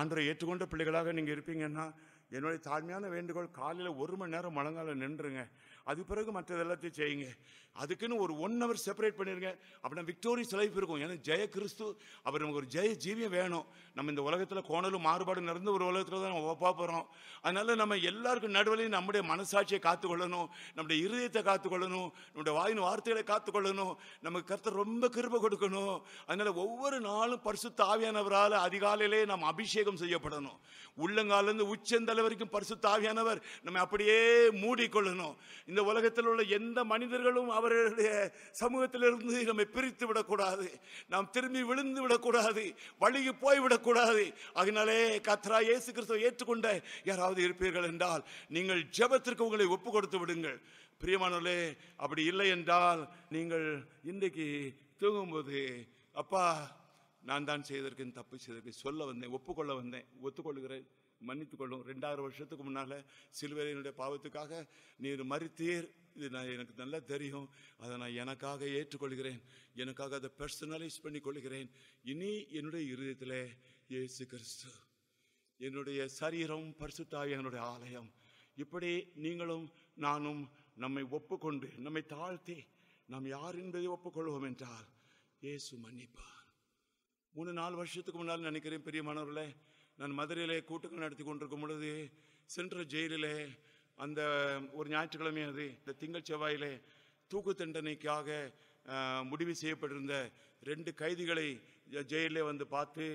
ஆண்டரை ஏற்றுக்கொண்ட பிள்ளைகளாக நீங்கள் இருப்பீங்கன்னா என்னுடைய தாழ்மையான வேண்டுகோள் காலையில் ஒரு மணி நேரம் மழங்கால நின்றுங்க அது பிறகு மற்றது எல்லாத்தையும் செய்யுங்க அதுக்குன்னு ஒரு ஒன் ஹவர் செப்பரேட் பண்ணிடுங்க அப்படின்னா விக்டோரிய லைஃப் இருக்கும் ஏன்னா ஜெய கிறிஸ்து அவர் நமக்கு ஒரு ஜெய ஜீவியம் வேணும் நம்ம இந்த உலகத்தில் கோணலும் மாறுபாடும் நடந்து ஒரு உலகத்தில் தான் நம்ம பார்ப்போம் அதனால் நம்ம எல்லாருக்கும் நடுவிலையும் நம்முடைய மனசாட்சியை காத்துக்கொள்ளணும் நம்முடைய இருதயத்தை காத்துக்கொள்ளணும் நம்முடைய வாயின் வார்த்தைகளை காத்துக்கொள்ளணும் நமக்கு கருத்தை ரொம்ப கிருப கொடுக்கணும் அதனால் ஒவ்வொரு நாளும் பரிசு தாவியானவரால் அதிகாலையிலே நாம் அபிஷேகம் செய்யப்படணும் உள்ளங்காலேருந்து உச்சந்தலை வரைக்கும் பரிசு தாவியானவர் நம்ம அப்படியே மூடிக்கொள்ளணும் இந்த உலகத்தில் உள்ள எந்த மனிதர்களும் அவர்களுடைய சமூகத்திலிருந்து நம்மை பிரித்து விடக்கூடாது நாம் திரும்பி விழுந்து விடக்கூடாது வழிக்கு போய்விடக்கூடாது அதனாலே கத்ரா இயேசு கிறிஸ்துவை ஏற்றுக்கொண்ட யாராவது இருப்பீர்கள் என்றால் நீங்கள் ஜபத்திற்கு உங்களை ஒப்பு கொடுத்து விடுங்கள் பிரியமானவர்களே அப்படி இல்லை என்றால் நீங்கள் இன்றைக்கு தூங்கும்போது அப்பா நான் தான் செய்திருக்கேன் தப்பு செய்திருக்கேன் சொல்ல வந்தேன் ஒப்புக்கொள்ள வந்தேன் ஒத்துக்கொள்கிறேன் மன்னித்து கொள்ளும் ரெண்டாயிரம் வருஷத்துக்கு முன்னால் சிலுவரையினுடைய என்னுடைய பாவத்துக்காக நீர் மறித்தீர் இது நான் எனக்கு நல்லா தெரியும் அதை நான் எனக்காக ஏற்றுக்கொள்கிறேன் எனக்காக அதை பர்சனலைஸ் பண்ணி கொள்கிறேன் இனி என்னுடைய இருதயத்தில் இயேசு கிறிஸ்து என்னுடைய சரீரம் பரிசுத்தாய் என்னுடைய ஆலயம் இப்படி நீங்களும் நானும் நம்மை ஒப்புக்கொண்டு நம்மை தாழ்த்தி நாம் யார் என்பதை ஒப்புக்கொள்வோம் என்றால் இயேசு மன்னிப்பார் மூணு நாலு வருஷத்துக்கு முன்னால் நினைக்கிறேன் பெரிய பெரியமானவர்களே நான் மதுரையிலே கூட்டங்கள் நடத்தி கொண்டிருக்கும் பொழுது சென்ட்ரல் ஜெயிலே அந்த ஒரு ஞாயிற்றுக்கிழமை அது இந்த திங்கள் செவ்வாயிலே தூக்கு தண்டனைக்காக முடிவு செய்யப்பட்டிருந்த ரெண்டு கைதிகளை ஜெயிலே வந்து பார்த்து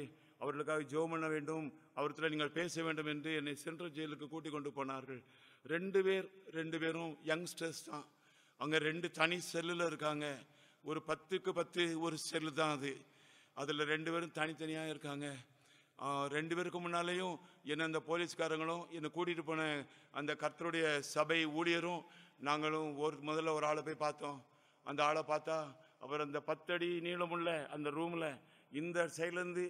அவர்களுக்காக ஜோம் பண்ண வேண்டும் அவர்கிட்ட நீங்கள் பேச வேண்டும் என்று என்னை சென்ட்ரல் ஜெயிலுக்கு கூட்டிக் கொண்டு போனார்கள் ரெண்டு பேர் ரெண்டு பேரும் யங்ஸ்டர்ஸ் தான் அங்கே ரெண்டு தனி செல்லில் இருக்காங்க ஒரு பத்துக்கு பத்து ஒரு செல்லு தான் அது அதில் ரெண்டு பேரும் தனித்தனியாக இருக்காங்க ரெண்டு பேருக்கு முன்னாலேயும் என்ன அந்த போலீஸ்காரங்களும் என்னை கூட்டிகிட்டு போன அந்த கர்த்தருடைய சபை ஊழியரும் நாங்களும் ஒரு முதல்ல ஒரு ஆளை போய் பார்த்தோம் அந்த ஆளை பார்த்தா அவர் அந்த பத்தடி நீளமுள்ள அந்த ரூமில் இந்த சைட்லேருந்து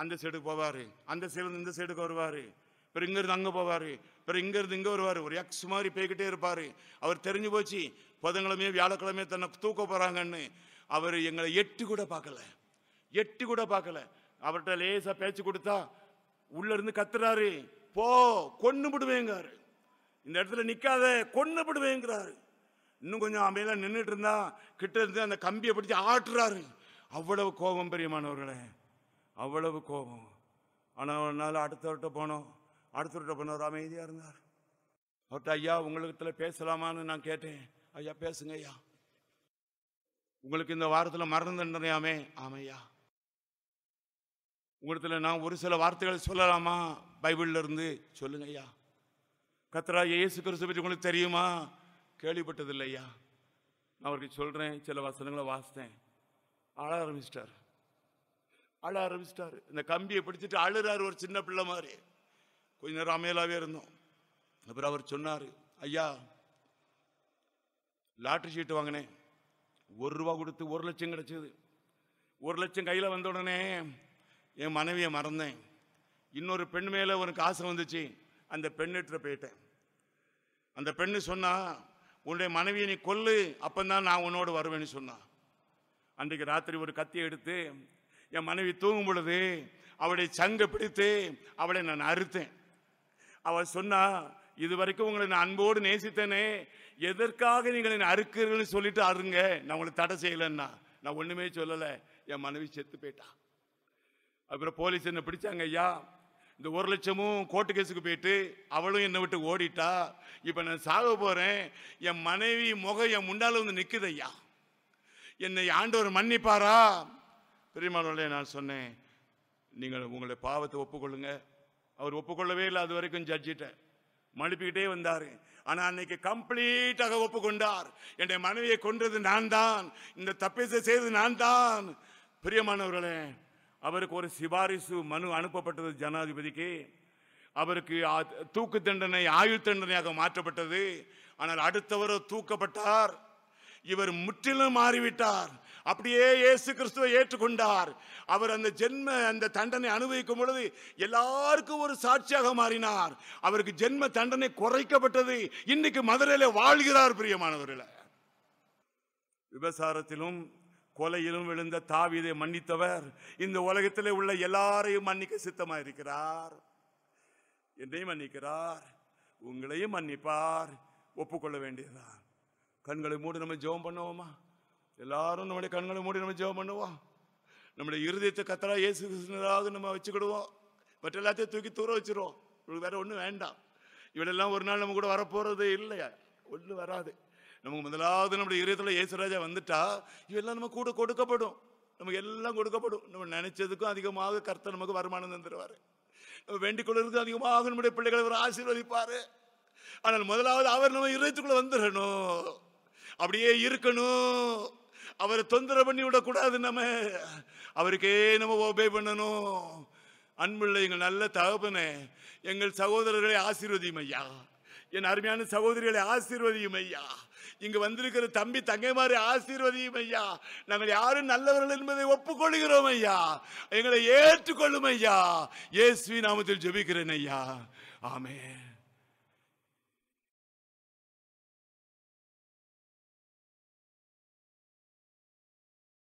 அந்த சைடுக்கு போவார் அந்த சைட்லேருந்து இந்த சைடுக்கு வருவார் அப்புறம் இங்கேருந்து அங்கே போவார் அப்புறம் இங்கேருந்து இங்கே வருவார் ஒரு எக்ஸ் மாதிரி போய்கிட்டே இருப்பார் அவர் தெரிஞ்சு போச்சு புதன்கிழமையே வியாழக்கிழமையே தன்னை தூக்க போகிறாங்கன்னு அவர் எங்களை எட்டு கூட பார்க்கல எட்டு கூட பார்க்கல அவர்கிட்ட லேசா பேச்சு கொடுத்தா உள்ள இருந்து கத்துறாரு போ கொண்டு விடுவேங்கிறாரு இந்த இடத்துல நிக்காத கொண்டு விடுவேங்கிறாரு இன்னும் கொஞ்சம் அமையெல்லாம் நின்றுட்டு இருந்தா கிட்ட இருந்து அந்த கம்பியை பிடிச்சி ஆட்டுறாரு அவ்வளவு கோபம் பெரியமானவர்களே அவ்வளவு கோபம் ஆனால் ஒரு நாள் அடுத்தவர்கிட்ட போனோம் அடுத்தவர்கிட்ட போனவர் அமைதியாக இருந்தார் அவர்கிட்ட ஐயா உங்களுக்கு பேசலாமான்னு நான் கேட்டேன் ஐயா பேசுங்க ஐயா உங்களுக்கு இந்த வாரத்தில் மறந்து தண்டனையாமே ஆமையா உங்களிடத்தில் நான் ஒரு சில வார்த்தைகளை சொல்லலாமா பைபிளில் இருந்து சொல்லுங்க ஐயா கத்ரா ஏசு கிறிஸ்து பற்றி உங்களுக்கு தெரியுமா கேள்விப்பட்டதில்லை ஐயா நான் அவருக்கு சொல்கிறேன் சில வசனங்களை வாசித்தேன் அழ ஆரம்பிச்சிட்டார் அழ ஆரம்பிச்சிட்டார் இந்த கம்பியை பிடிச்சிட்டு அழுறாரு ஒரு சின்ன பிள்ளை மாதிரி கொஞ்ச நேரம் அமையலாகவே இருந்தோம் அப்புறம் அவர் சொன்னார் ஐயா லாட்ரி சீட்டு வாங்கினேன் ஒரு ரூபா கொடுத்து ஒரு லட்சம் கிடச்சிது ஒரு லட்சம் கையில் வந்த உடனே என் மனைவியை மறந்தேன் இன்னொரு பெண் மேலே ஒரு காசு வந்துச்சு அந்த பெண்ணிட்ட போயிட்டேன் அந்த பெண்ணு சொன்னா உன்னுடைய மனைவியை நீ கொல்லு அப்பந்தான் நான் உன்னோடு வருவேன்னு சொன்னான் அன்றைக்கு ராத்திரி ஒரு கத்தியை எடுத்து என் மனைவி தூங்கும் பொழுது அவளுடைய சங்கை பிடித்து அவளை நான் அறுத்தேன் அவள் சொன்னா இது வரைக்கும் உங்களை நான் அன்போடு நேசித்தேனே எதற்காக நீங்கள் என்னை அறுக்கிறீர்கள்னு சொல்லிட்டு அருங்க நான் உங்களை தடை செய்யலைன்னா நான் ஒன்றுமே சொல்லலை என் மனைவி செத்து போயிட்டான் அப்புறம் போலீஸ் என்னை பிடிச்சாங்க ஐயா இந்த ஒரு லட்சமும் கோர்ட்டு கேஸுக்கு போயிட்டு அவளும் என்னை விட்டு ஓடிட்டா இப்போ நான் சாக போகிறேன் என் மனைவி முகம் என் முண்டால் வந்து நிற்குது ஐயா என்னை ஆண்டவர் மன்னிப்பாரா பெரியமானோட நான் சொன்னேன் நீங்கள் உங்களுடைய பாவத்தை ஒப்புக்கொள்ளுங்க அவர் ஒப்புக்கொள்ளவே இல்லை அது வரைக்கும் ஜட்ஜிட்டேன் மன்னிப்பிக்கிட்டே வந்தார் ஆனால் அன்னைக்கு கம்ப்ளீட்டாக ஒப்புக்கொண்டார் என்னுடைய மனைவியை கொன்றது நான் தான் இந்த தப்பேசை செய்தது நான் தான் பிரியமானவர்களே அவருக்கு ஒரு சிபாரிசு மனு அனுப்பப்பட்டது ஜனாதிபதிக்கு அவருக்கு தூக்கு தண்டனை ஆயுள் தண்டனையாக மாற்றப்பட்டது ஆனால் அடுத்தவர் தூக்கப்பட்டார் இவர் முற்றிலும் மாறிவிட்டார் அப்படியே இயேசு கிறிஸ்துவை ஏற்றுக்கொண்டார் அவர் அந்த ஜென்ம அந்த தண்டனை அனுபவிக்கும் பொழுது எல்லாருக்கும் ஒரு சாட்சியாக மாறினார் அவருக்கு ஜென்ம தண்டனை குறைக்கப்பட்டது இன்னைக்கு மதுரையில் வாழ்கிறார் பிரியமானவர்கள விபசாரத்திலும் கொலையிலும் விழுந்த தாவிதை மன்னித்தவர் இந்த உலகத்திலே உள்ள எல்லாரையும் மன்னிக்க சித்தமாயிருக்கிறார் என்னையும் மன்னிக்கிறார் உங்களையும் மன்னிப்பார் ஒப்புக்கொள்ள வேண்டியதுதான் கண்களை மூடி நம்ம ஜெபம் பண்ணுவோமா எல்லாரும் நம்முடைய கண்களை மூடி நம்ம ஜெபம் பண்ணுவோம் நம்முடைய இருதயத்தை கத்தரா இயேசு கிருஷ்ணராவது நம்ம வச்சுக்கிடுவோம் மற்ற எல்லாத்தையும் தூக்கி தூர வச்சிருவோம் உங்களுக்கு வேற ஒன்றும் வேண்டாம் இவளெல்லாம் ஒரு நாள் நம்ம கூட வரப்போறது இல்லையா ஒன்றும் வராது நமக்கு முதலாவது நம்முடைய இருதயத்தில் இயேசுராஜா வந்துட்டா இவெல்லாம் நம்ம கூட கொடுக்கப்படும் நமக்கு எல்லாம் கொடுக்கப்படும் நம்ம நினைச்சதுக்கும் அதிகமாக கர்த்தர் நமக்கு வருமானம் தந்துடுவார் நம்ம வேண்டிக் கொள்வதற்கும் அதிகமாக நம்முடைய பிள்ளைகளை அவர் ஆசீர்வதிப்பார் ஆனால் முதலாவது அவர் நம்ம இதயத்துக்குள்ளே வந்துடணும் அப்படியே இருக்கணும் அவரை தொந்தரவு பண்ணி விடக்கூடாது நம்ம அவருக்கே நம்ம ஓபே பண்ணணும் அன்புள்ள எங்கள் நல்ல தகப்பனே எங்கள் சகோதரர்களை ஆசீர்வதியும் ஐயா என் அருமையான சகோதரிகளை ஆசீர்வதியும் ஐயா இங்கு வந்திருக்கிற தம்பி தங்கை மாதிரி ஆசீர்வதியும் ஐயா நாங்கள் யாரும் நல்லவர்கள் என்பதை ஒப்புக்கொள்கிறோம் ஐயா எங்களை ஏற்றுக்கொள்ளும் ஐயா ஏசுவி நாமத்தில் ஜபிக்கிறேன் ஐயா ஆமே